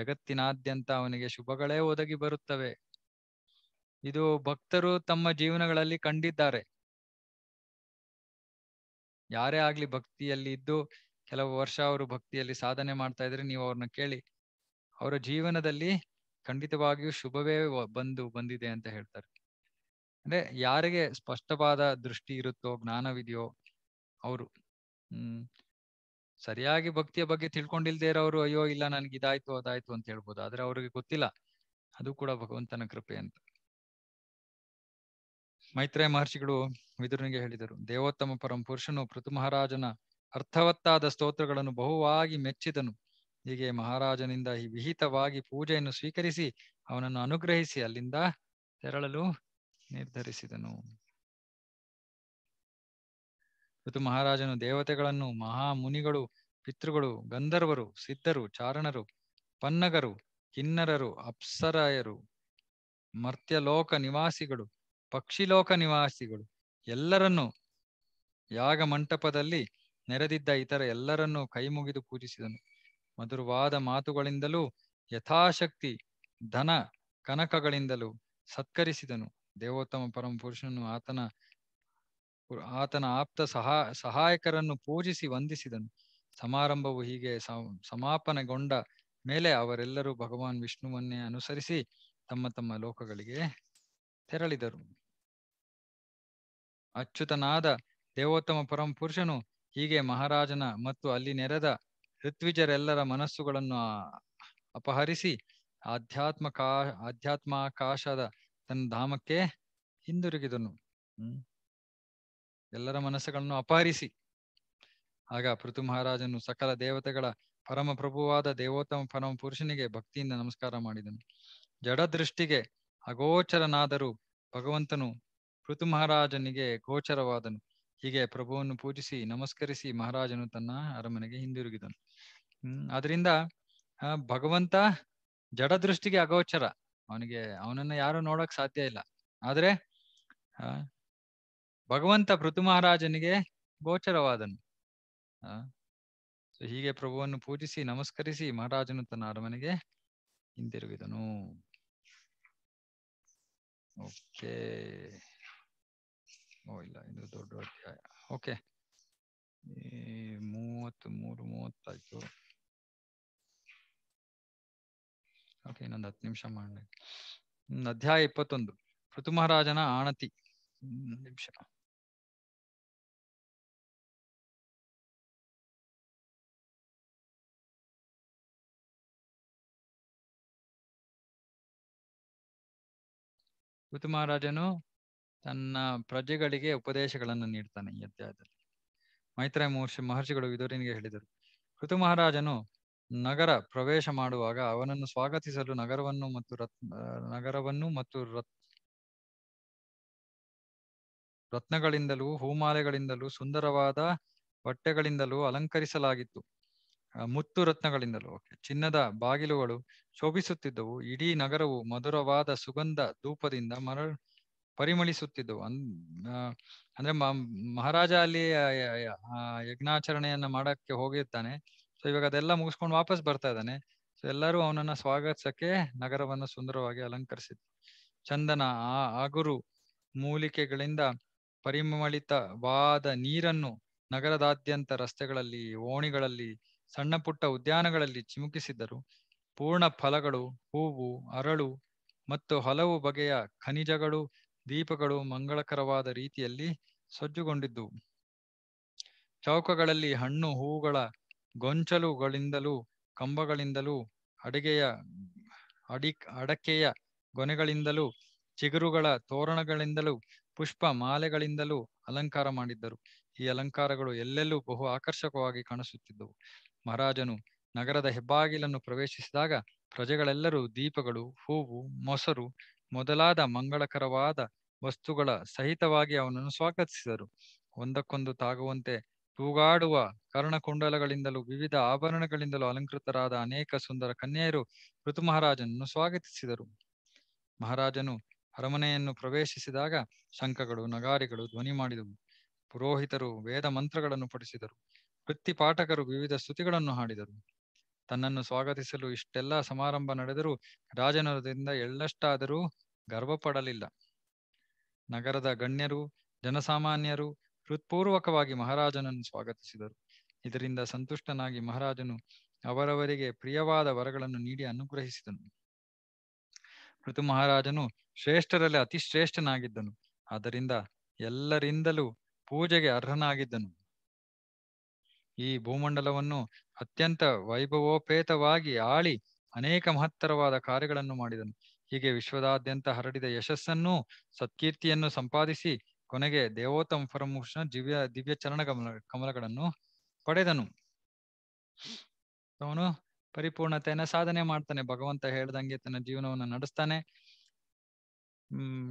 ಜಗತ್ತಿನಾದ್ಯಂತ ಅವನಿಗೆ ಶುಭಗಳೇ ಒದಗಿ ಬರುತ್ತವೆ ಇದು ಭಕ್ತರು ತಮ್ಮ ಜೀವನಗಳಲ್ಲಿ ಕಂಡಿದ್ದಾರೆ ಯಾರೇ ಆಗ್ಲಿ ಭಕ್ತಿಯಲ್ಲಿ ಇದ್ದು ಕೆಲವು ವರ್ಷ ಅವರು ಭಕ್ತಿಯಲ್ಲಿ ಸಾಧನೆ ಮಾಡ್ತಾ ಇದ್ರೆ ನೀವು ಅವ್ರನ್ನ ಕೇಳಿ ಅವರ ಜೀವನದಲ್ಲಿ ಖಂಡಿತವಾಗಿಯೂ ಶುಭವೇ ಬಂದು ಬಂದಿದೆ ಅಂತ ಹೇಳ್ತಾರೆ ಅಂದ್ರೆ ಯಾರಿಗೆ ಸ್ಪಷ್ಟವಾದ ದೃಷ್ಟಿ ಇರುತ್ತೋ ಜ್ಞಾನವಿದೆಯೋ ಅವರು ಹ್ಮ್ ಸರಿಯಾಗಿ ಭಕ್ತಿಯ ಬಗ್ಗೆ ತಿಳ್ಕೊಂಡಿಲ್ದೇ ಇರೋರು ಅಯ್ಯೋ ಇಲ್ಲ ನನ್ಗೆ ಇದಾಯ್ತು ಅದಾಯ್ತು ಅಂತ ಹೇಳ್ಬೋದು ಆದ್ರೆ ಅವ್ರಿಗೆ ಗೊತ್ತಿಲ್ಲ ಅದು ಕೂಡ ಭಗವಂತನ ಕೃಪೆ ಅಂತ ಮೈತ್ರೇಯ ಮಹರ್ಷಿಗಳು ವಿದುರನಿಗೆ ಹೇಳಿದರು ದೇವೋತ್ತಮ ಪರಂ ಪುರುಷನು ಪೃಥು ಮಹಾರಾಜನ ಅರ್ಥವತ್ತಾದ ಸ್ತೋತ್ರಗಳನ್ನು ಬಹುವಾಗಿ ಮೆಚ್ಚಿದನು ಹೀಗೆ ಮಹಾರಾಜನಿಂದ ವಿಹಿತವಾಗಿ ಪೂಜೆಯನ್ನು ಸ್ವೀಕರಿಸಿ ಅವನನ್ನು ಅನುಗ್ರಹಿಸಿ ಅಲ್ಲಿಂದ ತೆರಳಲು ನಿರ್ಧರಿಸಿದನು ಋತು ಮಹಾರಾಜನು ದೇವತೆಗಳನ್ನು ಮಹಾಮುನಿಗಳು ಪಿತೃಗಳು ಗಂಧರ್ವರು ಸಿದ್ಧರು ಚಾರಣರು ಪನ್ನಗರು ಕಿನ್ನರರು ಅಪ್ಸರಾಯರು ಮರ್ತ್ಯಲೋಕ ನಿವಾಸಿಗಳು ಪಕ್ಷಿಲೋಕ ನಿವಾಸಿಗಳು ಎಲ್ಲರನ್ನೂ ಯಾಗ ಮಂಟಪದಲ್ಲಿ ನೆರೆದಿದ್ದ ಇತರ ಎಲ್ಲರನ್ನೂ ಕೈಮುಗಿದು ಪೂಜಿಸಿದನು ಮಧುರವಾದ ಮಾತುಗಳಿಂದಲೂ ಯಥಾಶಕ್ತಿ ಧನ ಕನಕಗಳಿಂದಲೂ ಸತ್ಕರಿಸಿದನು ದೇವೋತ್ತಮ ಪರಮ ಪುರುಷನು ಆತನ ಆತನ ಆಪ್ತ ಸಹಾ ಸಹಾಯಕರನ್ನು ಪೂಜಿಸಿ ವಂದಿಸಿದನು ಸಮಾರಂಭವು ಹೀಗೆ ಸಮಾಪನೆಗೊಂಡ ಮೇಲೆ ಅವರೆಲ್ಲರೂ ಭಗವಾನ್ ವಿಷ್ಣುವನ್ನೇ ಅನುಸರಿಸಿ ತಮ್ಮ ತಮ್ಮ ಲೋಕಗಳಿಗೆ ತೆರಳಿದರು ಅಚ್ಯುತನಾದ ದೇವೋತ್ತಮ ಪರಂ ಪುರುಷನು ಹೀಗೆ ಮಹಾರಾಜನ ಮತ್ತು ಅಲ್ಲಿ ನೆರೆದ ಋತ್ವಿಜರೆಲ್ಲರ ಮನಸ್ಸುಗಳನ್ನು ಅಪಹರಿಸಿ ಆಧ್ಯಾತ್ಮಕಾ ಆಧ್ಯಾತ್ಮಾಕಾಶದ ತನ್ನ ಧಾಮಕ್ಕೆ ಹಿಂದಿರುಗಿದನು ಹ್ಮ್ ಎಲ್ಲರ ಮನಸ್ಸುಗಳನ್ನು ಅಪಾರಿಸಿ ಆಗ ಪೃಥು ಮಹಾರಾಜನು ಸಕಲ ದೇವತೆಗಳ ಪರಮ ಪ್ರಭುವಾದ ದೇವೋತ್ತಮ ಪರಮ ಪುರುಷನಿಗೆ ಭಕ್ತಿಯಿಂದ ನಮಸ್ಕಾರ ಮಾಡಿದನು ಜಡದೃಷ್ಟಿಗೆ ಅಗೋಚರನಾದರೂ ಭಗವಂತನು ಪೃಥು ಮಹಾರಾಜನಿಗೆ ಗೋಚರವಾದನು ಹೀಗೆ ಪ್ರಭುವನ್ನು ಪೂಜಿಸಿ ನಮಸ್ಕರಿಸಿ ಮಹಾರಾಜನು ತನ್ನ ಅರಮನೆಗೆ ಹಿಂದಿರುಗಿದನು ಹ್ಮ್ ಆದ್ರಿಂದ ಭಗವಂತ ಜಡದೃಷ್ಟಿಗೆ ಅಗೋಚರ ಅವನಿಗೆ ಅವನನ್ನ ಯಾರು ನೋಡಕ್ ಸಾಧ್ಯ ಇಲ್ಲ ಆದ್ರೆ ಭಗವಂತ ಪೃಥು ಮಹಾರಾಜನಿಗೆ ಗೋಚರವಾದನು ಹೀಗೆ ಪ್ರಭುವನ್ನು ಪೂಜಿಸಿ ನಮಸ್ಕರಿಸಿ ಮಹಾರಾಜನು ತನ್ನ ಅರಮನೆಗೆ ಹಿಂದಿರುಗಿದನು ಓಕೆ ಓ ಇಲ್ಲ ಇದು ದೊಡ್ಡ ಅಧ್ಯಾಯ ಓಕೆ ಮೂವತ್ತು ಮೂರು ಮೂವತ್ತಾಯ್ತು ಓಕೆ ಇನ್ನೊಂದು ಹತ್ತು ನಿಮಿಷ ಮಾಡಿ ಅಧ್ಯಾಯ ಇಪ್ಪತ್ತೊಂದು ಋತು ಮಹಾರಾಜನ ಆಣತಿ ನಿಮಿಷ ಋತು ಮಹಾರಾಜನು ತನ್ನ ಪ್ರಜೆಗಳಿಗೆ ಉಪದೇಶಗಳನ್ನು ನೀಡ್ತಾನೆ ಈ ಅಧ್ಯಾಯದಲ್ಲಿ ಮೈತ್ರಿ ಮಹರ್ಷಿ ಮಹರ್ಷಿಗಳು ವಿದುರಿನಿಗೆ ಹೇಳಿದರು ಋತು ಮಹಾರಾಜನು ನಗರ ಪ್ರವೇಶ ಮಾಡುವಾಗ ಅವನನ್ನು ಸ್ವಾಗತಿಸಲು ನಗರವನ್ನು ಮತ್ತು ರತ್ ನಗರವನ್ನು ಮತ್ತು ರತ್ ರತ್ನಗಳಿಂದಲೂ ಹೂಮಾಲೆಗಳಿಂದಲೂ ಸುಂದರವಾದ ಬಟ್ಟೆಗಳಿಂದಲೂ ಅಲಂಕರಿಸಲಾಗಿತ್ತು ಮುತ್ತು ರತ್ನಗಳಿಂದಲೂ ಚಿನ್ನದ ಬಾಗಿಲುಗಳು ಶೋಭಿಸುತ್ತಿದ್ದವು ಇಡೀ ನಗರವು ಮಧುರವಾದ ಸುಗಂಧ ಧೂಪದಿಂದ ಮರ ಪರಿಮಳಿಸುತ್ತಿದ್ದವು ಅನ್ ಅಂದ್ರೆ ಮಹಾರಾಜ ಅಲ್ಲಿ ಯಜ್ಞಾಚರಣೆಯನ್ನು ಮಾಡಕ್ಕೆ ಹೋಗಿರ್ತಾನೆ ಸೊ ಇವಾಗ ಅದೆಲ್ಲ ಮುಗಿಸ್ಕೊಂಡು ವಾಪಸ್ ಬರ್ತಾ ಇದ್ದಾನೆ ಸೊ ಎಲ್ಲರೂ ಅವನನ್ನ ಸ್ವಾಗತಿಸಕ್ಕೆ ನಗರವನ್ನ ಸುಂದರವಾಗಿ ಅಲಂಕರಿಸಿದ್ರು ಚಂದನ ಆ ಆಗುರು ಮೂಲಿಕೆಗಳಿಂದ ಪರಿಮಳಿತವಾದ ನೀರನ್ನು ನಗರದಾದ್ಯಂತ ರಸ್ತೆಗಳಲ್ಲಿ ಓಣಿಗಳಲ್ಲಿ ಸಣ್ಣ ಪುಟ್ಟ ಉದ್ಯಾನಗಳಲ್ಲಿ ಚಿಮುಕಿಸಿದ್ದರು ಪೂರ್ಣ ಫಲಗಳು ಹೂವು ಅರಳು ಮತ್ತು ಹಲವು ಬಗೆಯ ಖನಿಜಗಳು ದೀಪಗಳು ಮಂಗಳಕರವಾದ ರೀತಿಯಲ್ಲಿ ಸಜ್ಜುಗೊಂಡಿದ್ದು ಚೌಕಗಳಲ್ಲಿ ಹಣ್ಣು ಹೂವುಗಳ ಗೊಂಚಲುಗಳಿಂದಲೂ ಕಂಬಗಳಿಂದಲೂ ಅಡಿಗೆಯ ಅಡಿ ಅಡಕೆಯ ಗೊನೆಗಳಿಂದಲೂ ಚಿಗುರುಗಳ ತೋರಣಗಳಿಂದಲೂ ಪುಷ್ಪ ಮಾಲೆಗಳಿಂದಲೂ ಅಲಂಕಾರ ಮಾಡಿದ್ದರು ಈ ಅಲಂಕಾರಗಳು ಎಲ್ಲೆಲ್ಲೂ ಬಹು ಆಕರ್ಷಕವಾಗಿ ಕಾಣಿಸುತ್ತಿದ್ದವು ಮಹಾರಾಜನು ನಗರದ ಹೆಬ್ಬಾಗಿಲನ್ನು ಪ್ರವೇಶಿಸಿದಾಗ ಪ್ರಜೆಗಳೆಲ್ಲರೂ ದೀಪಗಳು ಹೂವು ಮೊಸರು ಮೊದಲಾದ ಮಂಗಳಕರವಾದ ವಸ್ತುಗಳ ಸಹಿತವಾಗಿ ಅವನನ್ನು ಸ್ವಾಗತಿಸಿದರು ಒಂದಕ್ಕೊಂದು ತಾಗುವಂತೆ ತೂಗಾಡುವ ಕರ್ಣಕುಂಡಲಗಳಿಂದಲೂ ವಿವಿಧ ಆಭರಣಗಳಿಂದಲೂ ಅಲಂಕೃತರಾದ ಅನೇಕ ಸುಂದರ ಕನ್ಯೆಯರು ಋತು ಮಹಾರಾಜನನ್ನು ಸ್ವಾಗತಿಸಿದರು ಮಹಾರಾಜನು ಅರಮನೆಯನ್ನು ಪ್ರವೇಶಿಸಿದಾಗ ಶಂಖಗಳು ನಗಾರಿಗಳು ಧ್ವನಿ ಮಾಡಿದವು ಪುರೋಹಿತರು ವೇದ ಮಂತ್ರಗಳನ್ನು ಪಠಿಸಿದರು ವೃತ್ತಿ ಪಾಠಕರು ವಿವಿಧ ಸ್ತುತಿಗಳನ್ನು ಹಾಡಿದರು ತನ್ನನ್ನು ಸ್ವಾಗತಿಸಲು ಇಷ್ಟೆಲ್ಲಾ ಸಮಾರಂಭ ನಡೆದರೂ ರಾಜನರದಿಂದ ಎಳ್ಳಷ್ಟಾದರೂ ಗರ್ವ ಪಡಲಿಲ್ಲ ನಗರದ ಗಣ್ಯರು ಜನಸಾಮಾನ್ಯರು ಹೃತ್ಪೂರ್ವಕವಾಗಿ ಮಹಾರಾಜನನ್ನು ಸ್ವಾಗತಿಸಿದರು ಇದರಿಂದ ಸಂತುಷ್ಟನಾಗಿ ಮಹಾರಾಜನು ಅವರವರಿಗೆ ಪ್ರಿಯವಾದ ವರಗಳನ್ನು ನೀಡಿ ಅನುಗ್ರಹಿಸಿದನು ಋತು ಮಹಾರಾಜನು ಶ್ರೇಷ್ಠರಲ್ಲಿ ಅತಿ ಆದ್ದರಿಂದ ಎಲ್ಲರಿಂದಲೂ ಪೂಜೆಗೆ ಅರ್ಹನಾಗಿದ್ದನು ಈ ಭೂಮಂಡಲವನ್ನು ಅತ್ಯಂತ ವೈಭವೋಪೇತವಾಗಿ ಆಳಿ ಅನೇಕ ಮಹತ್ತರವಾದ ಕಾರ್ಯಗಳನ್ನು ಮಾಡಿದನು ಹೀಗೆ ವಿಶ್ವದಾದ್ಯಂತ ಹರಡಿದ ಯಶಸ್ಸನ್ನು ಸತ್ಕೀರ್ತಿಯನ್ನು ಸಂಪಾದಿಸಿ ಕೊನೆಗೆ ದೇವೋತ್ತಮ ಪರಮುಷನ ದಿವ್ಯ ದಿವ್ಯ ಚರಣ ಕಮಲ ಕಮಲಗಳನ್ನು ಪಡೆದನು ಅವನು ಪರಿಪೂರ್ಣತೆಯನ್ನ ಸಾಧನೆ ಮಾಡ್ತಾನೆ ಭಗವಂತ ಹೇಳ್ದಂಗೆ ತನ್ನ ಜೀವನವನ್ನು ನಡೆಸ್ತಾನೆ ಹ್ಮ್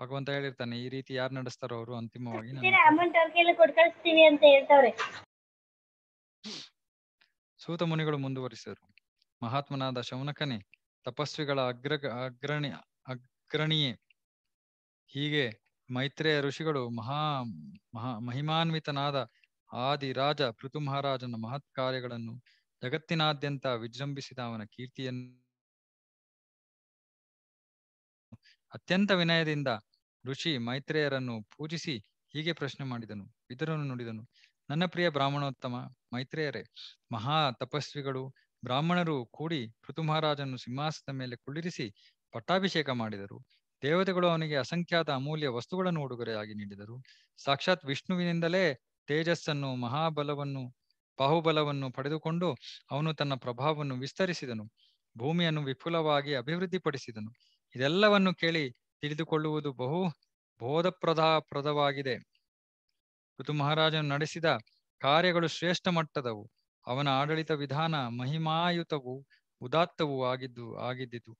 ಭಗವಂತ ಹೇಳಿರ್ತಾನೆ ಈ ರೀತಿ ಯಾರು ನಡೆಸ್ತಾರೋ ಅವರು ಅಂತಿಮವಾಗಿ ಸೂತ ಮುನಿಗಳು ಮುಂದುವರಿಸಿದರು ಮಹಾತ್ಮನಾದ ಶೌನಕನೇ ತಪಸ್ವಿಗಳ ಅಗ್ರ ಅಗ್ರಣಿ ಅಗ್ರಣಿಯೇ ಹೀಗೆ ಮೈತ್ರೇಯ ಋಷಿಗಳು ಮಹಾ ಮಹಾ ಮಹಿಮಾನ್ವಿತನಾದ ರಾಜ ಪೃಥು ಮಹಾರಾಜನ ಮಹತ್ ಕಾರ್ಯಗಳನ್ನು ಜಗತ್ತಿನಾದ್ಯಂತ ವಿಜೃಂಭಿಸಿದ ಅವನ ಕೀರ್ತಿಯನ್ನು ಅತ್ಯಂತ ವಿನಯದಿಂದ ಋಷಿ ಮೈತ್ರೇಯರನ್ನು ಪೂಜಿಸಿ ಹೀಗೆ ಪ್ರಶ್ನೆ ಮಾಡಿದನು ಇದರನ್ನು ನುಡಿದನು ನನ್ನ ಪ್ರಿಯ ಬ್ರಾಹ್ಮಣೋತ್ತಮ ಮೈತ್ರೇಯರೇ ಮಹಾ ತಪಸ್ವಿಗಳು ಬ್ರಾಹ್ಮಣರು ಕೂಡಿ ಪೃಥು ಮಹಾರಾಜನ್ನು ಸಿಂಹಾಸನದ ಮೇಲೆ ಕುಳ್ಳಿರಿಸಿ ಪಟ್ಟಾಭಿಷೇಕ ಮಾಡಿದರು ದೇವತೆಗಳು ಅವನಿಗೆ ಅಸಂಖ್ಯಾತ ಅಮೂಲ್ಯ ವಸ್ತುಗಳನ್ನು ಉಡುಗೊರೆಯಾಗಿ ನೀಡಿದರು ಸಾಕ್ಷಾತ್ ವಿಷ್ಣುವಿನಿಂದಲೇ ತೇಜಸ್ಸನ್ನು ಮಹಾಬಲವನ್ನು ಬಾಹುಬಲವನ್ನು ಪಡೆದುಕೊಂಡು ಅವನು ತನ್ನ ಪ್ರಭಾವವನ್ನು ವಿಸ್ತರಿಸಿದನು ಭೂಮಿಯನ್ನು ವಿಪುಲವಾಗಿ ಅಭಿವೃದ್ಧಿಪಡಿಸಿದನು ಇದೆಲ್ಲವನ್ನು ಕೇಳಿ ತಿಳಿದುಕೊಳ್ಳುವುದು ಬಹು ಬೋಧಪ್ರದಾಪ್ರದವಾಗಿದೆ ಋತು ಮಹಾರಾಜನು ನಡೆಸಿದ ಕಾರ್ಯಗಳು ಶ್ರೇಷ್ಠ ಮಟ್ಟದವು ಅವನ ಆಡಳಿತ ವಿಧಾನ ಮಹಿಮಾಯುತವು ಉದಾತ್ತವೂ ಆಗಿದ್ದು ಆಗಿದ್ದಿತು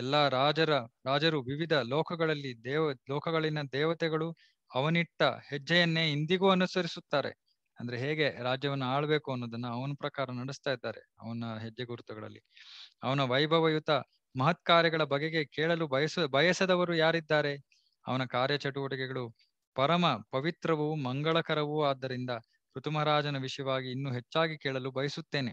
ಎಲ್ಲ ರಾಜರ ರಾಜರು ವಿವಿಧ ಲೋಕಗಳಲ್ಲಿ ದೇವ ಲೋಕಗಳಿನ ದೇವತೆಗಳು ಅವನಿಟ್ಟ ಹೆಜ್ಜೆಯನ್ನೇ ಇಂದಿಗೂ ಅನುಸರಿಸುತ್ತಾರೆ ಅಂದ್ರೆ ಹೇಗೆ ರಾಜ್ಯವನ್ನು ಆಳ್ಬೇಕು ಅನ್ನೋದನ್ನ ಅವನ ಪ್ರಕಾರ ನಡೆಸ್ತಾ ಇದ್ದಾರೆ ಅವನ ಹೆಜ್ಜೆ ಗುರುತುಗಳಲ್ಲಿ ಅವನ ವೈಭವಯುತ ಮಹತ್ ಕಾರ್ಯಗಳ ಬಗೆಗೆ ಕೇಳಲು ಬಯಸ ಬಯಸದವರು ಯಾರಿದ್ದಾರೆ ಅವನ ಕಾರ್ಯಚಟುವಟಿಕೆಗಳು ಪರಮ ಪವಿತ್ರವೂ ಮಂಗಳಕರವೂ ಆದ್ದರಿಂದ ಋತುಮಹಾರಾಜನ ವಿಷಯವಾಗಿ ಇನ್ನೂ ಹೆಚ್ಚಾಗಿ ಕೇಳಲು ಬಯಸುತ್ತೇನೆ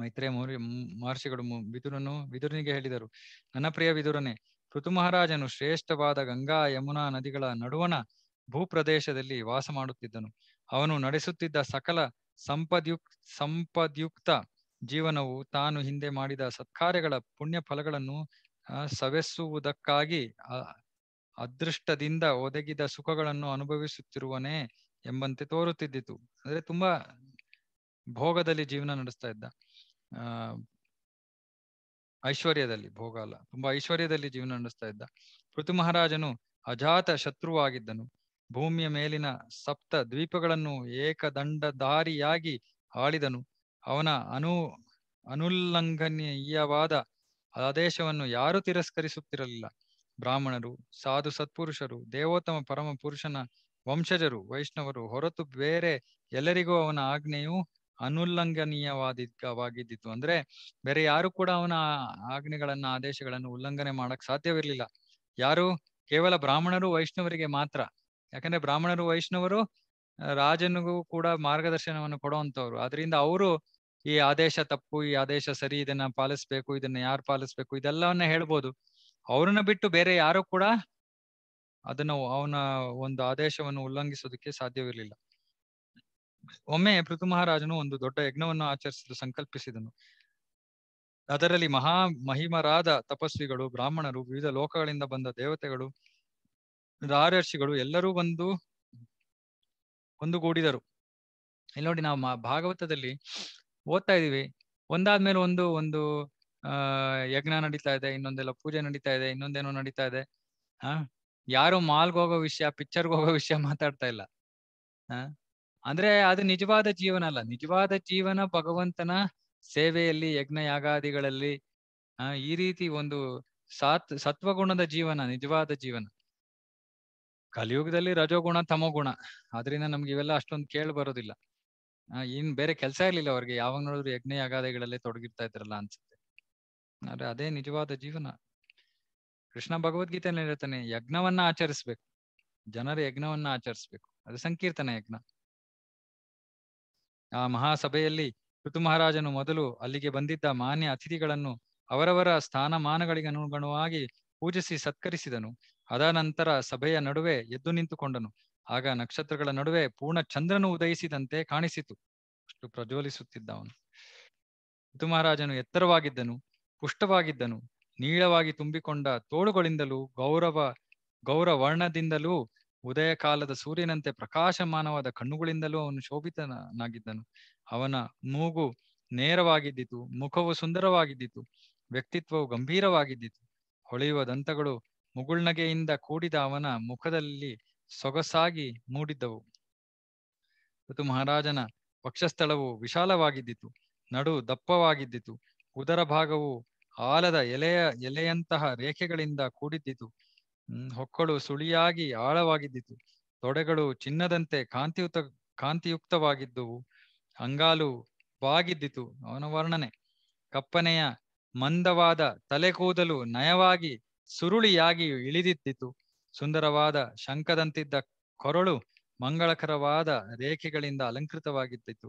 ಮೈತ್ರೇಯ ಮೌರ್ಯ ಮಹರ್ಷಿಗಳು ವಿದುರನು ವಿದುರನಿಗೆ ಹೇಳಿದರು ನನ್ನ ಪ್ರಿಯ ವಿದುರನೇ ಋತು ಮಹಾರಾಜನು ಶ್ರೇಷ್ಠವಾದ ಗಂಗಾ ಯಮುನಾ ನದಿಗಳ ನಡುವಣ ಭೂಪ್ರದೇಶದಲ್ಲಿ ವಾಸ ಮಾಡುತ್ತಿದ್ದನು ಅವನು ನಡೆಸುತ್ತಿದ್ದ ಸಕಲ ಸಂಪದ್ಯುಕ್ ಸಂಪದ್ಯುಕ್ತ ಜೀವನವು ತಾನು ಹಿಂದೆ ಮಾಡಿದ ಸತ್ಕಾರ್ಯಗಳ ಪುಣ್ಯ ಫಲಗಳನ್ನು ಸವೆಸುವುದಕ್ಕಾಗಿ ಅದೃಷ್ಟದಿಂದ ಒದಗಿದ ಸುಖಗಳನ್ನು ಅನುಭವಿಸುತ್ತಿರುವನೇ ಎಂಬಂತೆ ತೋರುತ್ತಿದ್ದಿತು ಅಂದ್ರೆ ತುಂಬಾ ಭೋಗದಲ್ಲಿ ಜೀವನ ನಡೆಸ್ತಾ ಇದ್ದ ಐಶ್ವರ್ಯದಲ್ಲಿ ಭೋಗಾಲ ತುಂಬಾ ಐಶ್ವರ್ಯದಲ್ಲಿ ಜೀವನ ನಡೆಸ್ತಾ ಇದ್ದ ಪೃಥು ಮಹಾರಾಜನು ಅಜಾತ ಶತ್ರುವಾಗಿದ್ದನು ಭೂಮಿಯ ಮೇಲಿನ ಸಪ್ತ ದ್ವೀಪಗಳನ್ನು ಏಕದಂಡಧಾರಿಯಾಗಿ ಆಳಿದನು ಅವನ ಅನು ಅನುಲ್ಲಂಘನೀಯವಾದ ಆದೇಶವನ್ನು ಯಾರು ತಿರಸ್ಕರಿಸುತ್ತಿರಲಿಲ್ಲ ಬ್ರಾಹ್ಮಣರು ಸಾಧು ಸತ್ಪುರುಷರು ದೇವೋತ್ತಮ ಪರಮ ಪುರುಷನ ವಂಶಜರು ವೈಷ್ಣವರು ಹೊರತು ಬೇರೆ ಎಲ್ಲರಿಗೂ ಅವನ ಆಜ್ಞೆಯು ಅನುಲ್ಲಂಘನೀಯವಾದಿದ್ವಾಗಿದ್ದು ಅಂದ್ರೆ ಬೇರೆ ಯಾರು ಕೂಡ ಅವನ ಆಜ್ಞೆಗಳನ್ನ ಆದೇಶಗಳನ್ನು ಉಲ್ಲಂಘನೆ ಮಾಡಕ್ ಸಾಧ್ಯವಿರ್ಲಿಲ್ಲ ಯಾರು ಕೇವಲ ಬ್ರಾಹ್ಮಣರು ವೈಷ್ಣವರಿಗೆ ಮಾತ್ರ ಯಾಕಂದ್ರೆ ಬ್ರಾಹ್ಮಣರು ವೈಷ್ಣವರು ರಾಜನಿಗೂ ಕೂಡ ಮಾರ್ಗದರ್ಶನವನ್ನು ಕೊಡುವಂತವ್ರು ಅದರಿಂದ ಅವರು ಈ ಆದೇಶ ತಪ್ಪು ಈ ಆದೇಶ ಸರಿ ಇದನ್ನ ಪಾಲಿಸ್ಬೇಕು ಇದನ್ನ ಯಾರು ಪಾಲಿಸ್ಬೇಕು ಇದೆಲ್ಲವನ್ನ ಹೇಳ್ಬೋದು ಅವ್ರನ್ನ ಬಿಟ್ಟು ಬೇರೆ ಯಾರು ಕೂಡ ಅದನ್ನ ಅವನ ಒಂದು ಆದೇಶವನ್ನು ಉಲ್ಲಂಘಿಸೋದಕ್ಕೆ ಸಾಧ್ಯವಿರಲಿಲ್ಲ ಒಮ್ಮೆ ಪೃಥು ಮಹಾರಾಜನು ಒಂದು ದೊಡ್ಡ ಯಜ್ಞವನ್ನು ಆಚರಿಸಲು ಸಂಕಲ್ಪಿಸಿದನು ಅದರಲ್ಲಿ ಮಹಾ ಮಹಿಮರಾದ ತಪಸ್ವಿಗಳು ಬ್ರಾಹ್ಮಣರು ವಿವಿಧ ಲೋಕಗಳಿಂದ ಬಂದ ದೇವತೆಗಳು ರಾರರ್ಷಿಗಳು ಎಲ್ಲರೂ ಬಂದು ಒಂದುಗೂಡಿದರು ಇಲ್ಲಿ ನೋಡಿ ನಾವು ಭಾಗವತದಲ್ಲಿ ಓದ್ತಾ ಇದೀವಿ ಒಂದಾದ್ಮೇಲೆ ಒಂದು ಒಂದು ಯಜ್ಞ ನಡೀತಾ ಇದೆ ಇನ್ನೊಂದೆಲ್ಲ ಪೂಜೆ ನಡೀತಾ ಇದೆ ಇನ್ನೊಂದೇನೋ ನಡೀತಾ ಇದೆ ಹಾ ಯಾರು ಮಾಲ್ಗೋಗೋ ಹೋಗೋ ವಿಷಯ ಪಿಕ್ಚರ್ಗೆ ಹೋಗೋ ವಿಷಯ ಮಾತಾಡ್ತಾ ಇಲ್ಲ ಹ ಅಂದ್ರೆ ಅದು ನಿಜವಾದ ಜೀವನ ಅಲ್ಲ ನಿಜವಾದ ಜೀವನ ಭಗವಂತನ ಸೇವೆಯಲ್ಲಿ ಯಜ್ಞ ಯಾಗಾದಿಗಳಲ್ಲಿ ಈ ರೀತಿ ಒಂದು ಸಾತ್ ಸತ್ವಗುಣದ ಜೀವನ ನಿಜವಾದ ಜೀವನ ಕಲಿಯುಗದಲ್ಲಿ ರಜೋಗುಣ ತಮೋಗುಣ ಅದರಿಂದ ನಮ್ಗೆ ಇವೆಲ್ಲ ಅಷ್ಟೊಂದು ಕೇಳಿ ಬರೋದಿಲ್ಲ ಇನ್ ಬೇರೆ ಕೆಲಸ ಇರ್ಲಿಲ್ಲ ಅವ್ರಿಗೆ ಯಾವಾಗ ನೋಡಿದ್ರು ಯಜ್ಞ ಯಾಗಾದಿಗಳಲ್ಲೇ ತೊಡಗಿರ್ತಾ ಇದ್ರಲ್ಲ ಅನ್ಸುತ್ತೆ ಆದ್ರೆ ಅದೇ ನಿಜವಾದ ಜೀವನ ಕೃಷ್ಣ ಭಗವದ್ಗೀತೆಯಲ್ಲಿ ಹೇಳ್ತಾನೆ ಯಜ್ಞವನ್ನ ಆಚರಿಸ್ಬೇಕು ಜನರ ಯಜ್ಞವನ್ನ ಆಚರಿಸ್ಬೇಕು ಅದು ಸಂಕೀರ್ತನ ಯಜ್ಞ ಆ ಮಹಾಸಭೆಯಲ್ಲಿ ಋತು ಮಹಾರಾಜನು ಮೊದಲು ಅಲ್ಲಿಗೆ ಬಂದಿದ್ದ ಮಾನ್ಯ ಅತಿಥಿಗಳನ್ನು ಅವರವರ ಸ್ಥಾನಮಾನಗಳಿಗೆ ಅನುಗುಣವಾಗಿ ಪೂಜಿಸಿ ಸತ್ಕರಿಸಿದನು ಅದಾನಂತರ ಸಭೆಯ ನಡುವೆ ಎದ್ದು ನಿಂತುಕೊಂಡನು ಆಗ ನಕ್ಷತ್ರಗಳ ನಡುವೆ ಪೂರ್ಣ ಚಂದ್ರನು ಉದಯಿಸಿದಂತೆ ಕಾಣಿಸಿತು ಅಷ್ಟು ಪ್ರಜ್ವಲಿಸುತ್ತಿದ್ದವನು ಋತು ಮಹಾರಾಜನು ಎತ್ತರವಾಗಿದ್ದನು ಪುಷ್ಟವಾಗಿದ್ದನು ನೀಳವಾಗಿ ತುಂಬಿಕೊಂಡ ತೋಳುಗಳಿಂದಲೂ ಗೌರವ ಗೌರವರ್ಣದಿಂದಲೂ ಉದಯ ಕಾಲದ ಸೂರ್ಯನಂತೆ ಪ್ರಕಾಶಮಾನವಾದ ಕಣ್ಣುಗಳಿಂದಲೂ ಅವನು ಶೋಭಿತನಾಗಿದ್ದನು ಅವನ ಮೂಗು ನೇರವಾಗಿದ್ದಿತು ಮುಖವು ಸುಂದರವಾಗಿದ್ದಿತು ವ್ಯಕ್ತಿತ್ವವು ಗಂಭೀರವಾಗಿದ್ದಿತು ಹೊಳೆಯುವ ದಂತಗಳು ಮುಗುಳ್ನಗೆಯಿಂದ ಕೂಡಿದ ಅವನ ಮುಖದಲ್ಲಿ ಸೊಗಸಾಗಿ ಮೂಡಿದ್ದವು ಋತು ಮಹಾರಾಜನ ವಕ್ಷಸ್ಥಳವು ವಿಶಾಲವಾಗಿದ್ದಿತು ನಡು ದಪ್ಪವಾಗಿದ್ದಿತು ಉದರ ಭಾಗವು ಆಲದ ಎಲೆಯ ಎಲೆಯಂತಹ ರೇಖೆಗಳಿಂದ ಕೂಡಿದ್ದಿತು ಹೊಕ್ಕಳು ಸುಳಿಯಾಗಿ ಆಳವಾಗಿದ್ದಿತು ತೊಡೆಗಳು ಚಿನ್ನದಂತೆ ಕಾಂತಿಯುತ ಕಾಂತಿಯುಕ್ತವಾಗಿದ್ದುವು ಅಂಗಾಲು ಬಾಗಿದ್ದಿತು ಅವನ ವರ್ಣನೆ ಕಪ್ಪನೆಯ ಮಂದವಾದ ತಲೆ ಕೂದಲು ನಯವಾಗಿ ಸುರುಳಿಯಾಗಿ ಇಳಿದಿದ್ದಿತು ಸುಂದರವಾದ ಶಂಕದಂತಿದ್ದ ಕೊರಳು ಮಂಗಳಕರವಾದ ರೇಖೆಗಳಿಂದ ಅಲಂಕೃತವಾಗಿದ್ದಿತು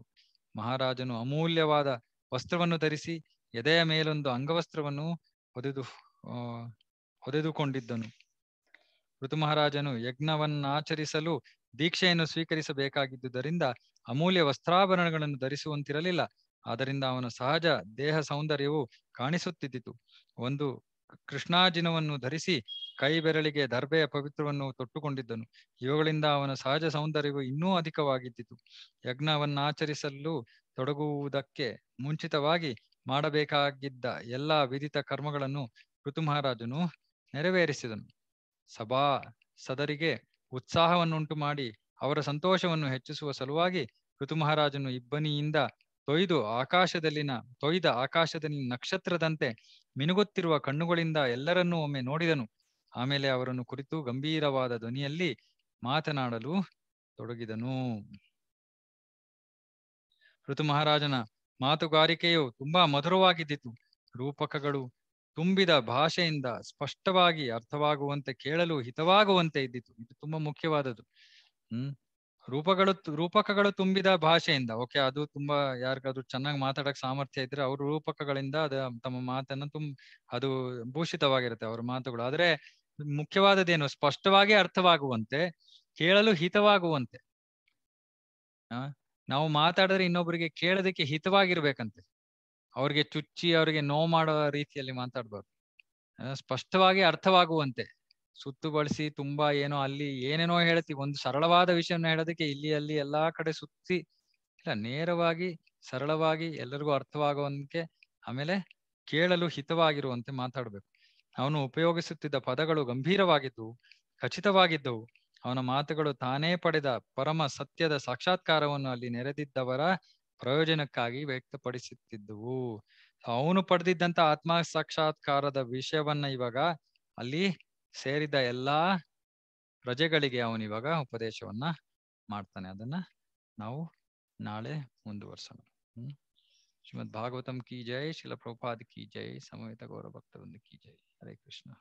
ಮಹಾರಾಜನು ಅಮೂಲ್ಯವಾದ ವಸ್ತ್ರವನ್ನು ಧರಿಸಿ ಎದೆಯ ಮೇಲೊಂದು ಅಂಗವಸ್ತ್ರವನ್ನು ಹೊದೆದು ಹೊದೆದುಕೊಂಡಿದ್ದನು ಋತುಮಹಾರಾಜನು ಯಜ್ಞವನ್ನಾಚರಿಸಲು ದೀಕ್ಷೆಯನ್ನು ಸ್ವೀಕರಿಸಬೇಕಾಗಿದ್ದುದರಿಂದ ಅಮೂಲ್ಯ ವಸ್ತ್ರಾಭರಣಗಳನ್ನು ಧರಿಸುವಂತಿರಲಿಲ್ಲ ಆದ್ದರಿಂದ ಅವನ ಸಹಜ ದೇಹ ಸೌಂದರ್ಯವು ಕಾಣಿಸುತ್ತಿದ್ದಿತು ಒಂದು ಕೃಷ್ಣಾಜಿನವನ್ನು ಧರಿಸಿ ಕೈ ಬೆರಳಿಗೆ ದರ್ಬೆಯ ಪವಿತ್ರವನ್ನು ತೊಟ್ಟುಕೊಂಡಿದ್ದನು ಇವುಗಳಿಂದ ಅವನ ಸಹಜ ಸೌಂದರ್ಯವು ಇನ್ನೂ ಅಧಿಕವಾಗಿದ್ದಿತು ಯಜ್ಞವನ್ನಾಚರಿಸಲು ತೊಡಗುವುದಕ್ಕೆ ಮುಂಚಿತವಾಗಿ ಮಾಡಬೇಕಾಗಿದ್ದ ಎಲ್ಲಾ ವಿಧಿತ ಕರ್ಮಗಳನ್ನು ಋತು ಮಹಾರಾಜನು ನೆರವೇರಿಸಿದನು ಸಭಾ ಸದರಿಗೆ ಉತ್ಸಾಹವನ್ನುಂಟು ಮಾಡಿ ಅವರ ಸಂತೋಷವನ್ನು ಹೆಚ್ಚಿಸುವ ಸಲುವಾಗಿ ಋತುಮಹಾರಾಜನು ಇಬ್ಬನಿಯಿಂದ ತೊಯ್ದು ಆಕಾಶದಲ್ಲಿನ ತೊಯ್ದ ಆಕಾಶದಲ್ಲಿ ನಕ್ಷತ್ರದಂತೆ ಮಿನುಗುತ್ತಿರುವ ಕಣ್ಣುಗಳಿಂದ ಎಲ್ಲರನ್ನೂ ಒಮ್ಮೆ ನೋಡಿದನು ಆಮೇಲೆ ಅವರನ್ನು ಕುರಿತು ಗಂಭೀರವಾದ ಧ್ವನಿಯಲ್ಲಿ ಮಾತನಾಡಲು ತೊಡಗಿದನು ಋತು ಮಾತುಗಾರಿಕೆಯು ತುಂಬಾ ಮಧುರವಾಗಿದ್ದಿತು ರೂಪಕಗಳು ತುಂಬಿದ ಭಾಷೆಯಿಂದ ಸ್ಪಷ್ಟವಾಗಿ ಅರ್ಥವಾಗುವಂತೆ ಕೇಳಲು ಹಿತವಾಗುವಂತೆ ಇದ್ದಿತು ಇದು ತುಂಬಾ ಮುಖ್ಯವಾದದ್ದು ಹ್ಮ್ ರೂಪಗಳು ರೂಪಕಗಳು ತುಂಬಿದ ಭಾಷೆಯಿಂದ ಓಕೆ ಅದು ತುಂಬಾ ಯಾರಿಗಾದ್ರೂ ಚೆನ್ನಾಗಿ ಮಾತಾಡಕ್ ಸಾಮರ್ಥ್ಯ ಇದ್ರೆ ಅವ್ರ ರೂಪಕಗಳಿಂದ ಅದ ತಮ್ಮ ಮಾತನ್ನು ತುಂಬ ಅದು ಭೂಷಿತವಾಗಿರುತ್ತೆ ಅವ್ರ ಮಾತುಗಳು ಆದ್ರೆ ಮುಖ್ಯವಾದದ್ದೇನು ಸ್ಪಷ್ಟವಾಗಿ ಅರ್ಥವಾಗುವಂತೆ ಕೇಳಲು ಹಿತವಾಗುವಂತೆ ನಾವು ಮಾತಾಡಿದ್ರೆ ಇನ್ನೊಬ್ಬರಿಗೆ ಕೇಳೋದಕ್ಕೆ ಹಿತವಾಗಿರ್ಬೇಕಂತೆ ಅವ್ರಿಗೆ ಚುಚ್ಚಿ ಅವ್ರಿಗೆ ನೋವು ಮಾಡೋ ರೀತಿಯಲ್ಲಿ ಮಾತಾಡ್ಬಾರ್ದು ಸ್ಪಷ್ಟವಾಗಿ ಅರ್ಥವಾಗುವಂತೆ ಸುತ್ತು ಬಳಸಿ ತುಂಬಾ ಏನೋ ಅಲ್ಲಿ ಏನೇನೋ ಹೇಳತಿ ಒಂದು ಸರಳವಾದ ವಿಷಯವನ್ನು ಹೇಳೋದಕ್ಕೆ ಇಲ್ಲಿ ಅಲ್ಲಿ ಎಲ್ಲಾ ಕಡೆ ಸುತ್ತಿ ಇಲ್ಲ ನೇರವಾಗಿ ಸರಳವಾಗಿ ಎಲ್ಲರಿಗೂ ಅರ್ಥವಾಗುವಂತೆ ಆಮೇಲೆ ಕೇಳಲು ಹಿತವಾಗಿರುವಂತೆ ಮಾತಾಡ್ಬೇಕು ಅವನು ಉಪಯೋಗಿಸುತ್ತಿದ್ದ ಪದಗಳು ಗಂಭೀರವಾಗಿದ್ದವು ಖಚಿತವಾಗಿದ್ದವು ಅವನ ಮಾತುಗಳು ತಾನೇ ಪಡೆದ ಪರಮ ಸತ್ಯದ ಸಾಕ್ಷಾತ್ಕಾರವನ್ನು ಅಲ್ಲಿ ನೆರೆದಿದ್ದವರ ಪ್ರಯೋಜನಕ್ಕಾಗಿ ವ್ಯಕ್ತಪಡಿಸುತ್ತಿದ್ದುವು ಅವನು ಪಡೆದಿದ್ದಂತ ಆತ್ಮ ಸಾಕ್ಷಾತ್ಕಾರದ ವಿಷಯವನ್ನ ಇವಾಗ ಅಲ್ಲಿ ಸೇರಿದ ಎಲ್ಲಾ ಪ್ರಜೆಗಳಿಗೆ ಅವನಿವಾಗ ಉಪದೇಶವನ್ನ ಮಾಡ್ತಾನೆ ಅದನ್ನ ನಾವು ನಾಳೆ ಮುಂದುವರ್ಸೋಣ ಹ್ಮ್ ಶ್ರೀಮದ್ ಭಾಗವತಂ ಕಿ ಜೈ ಶಿಲಪ್ರಪಾದ ಕಿ ಜೈ ಸಮವೇತ ಗೌರವ ಭಕ್ತವೃಂದ ಕಿ ಜೈ ಹರೇ ಕೃಷ್ಣ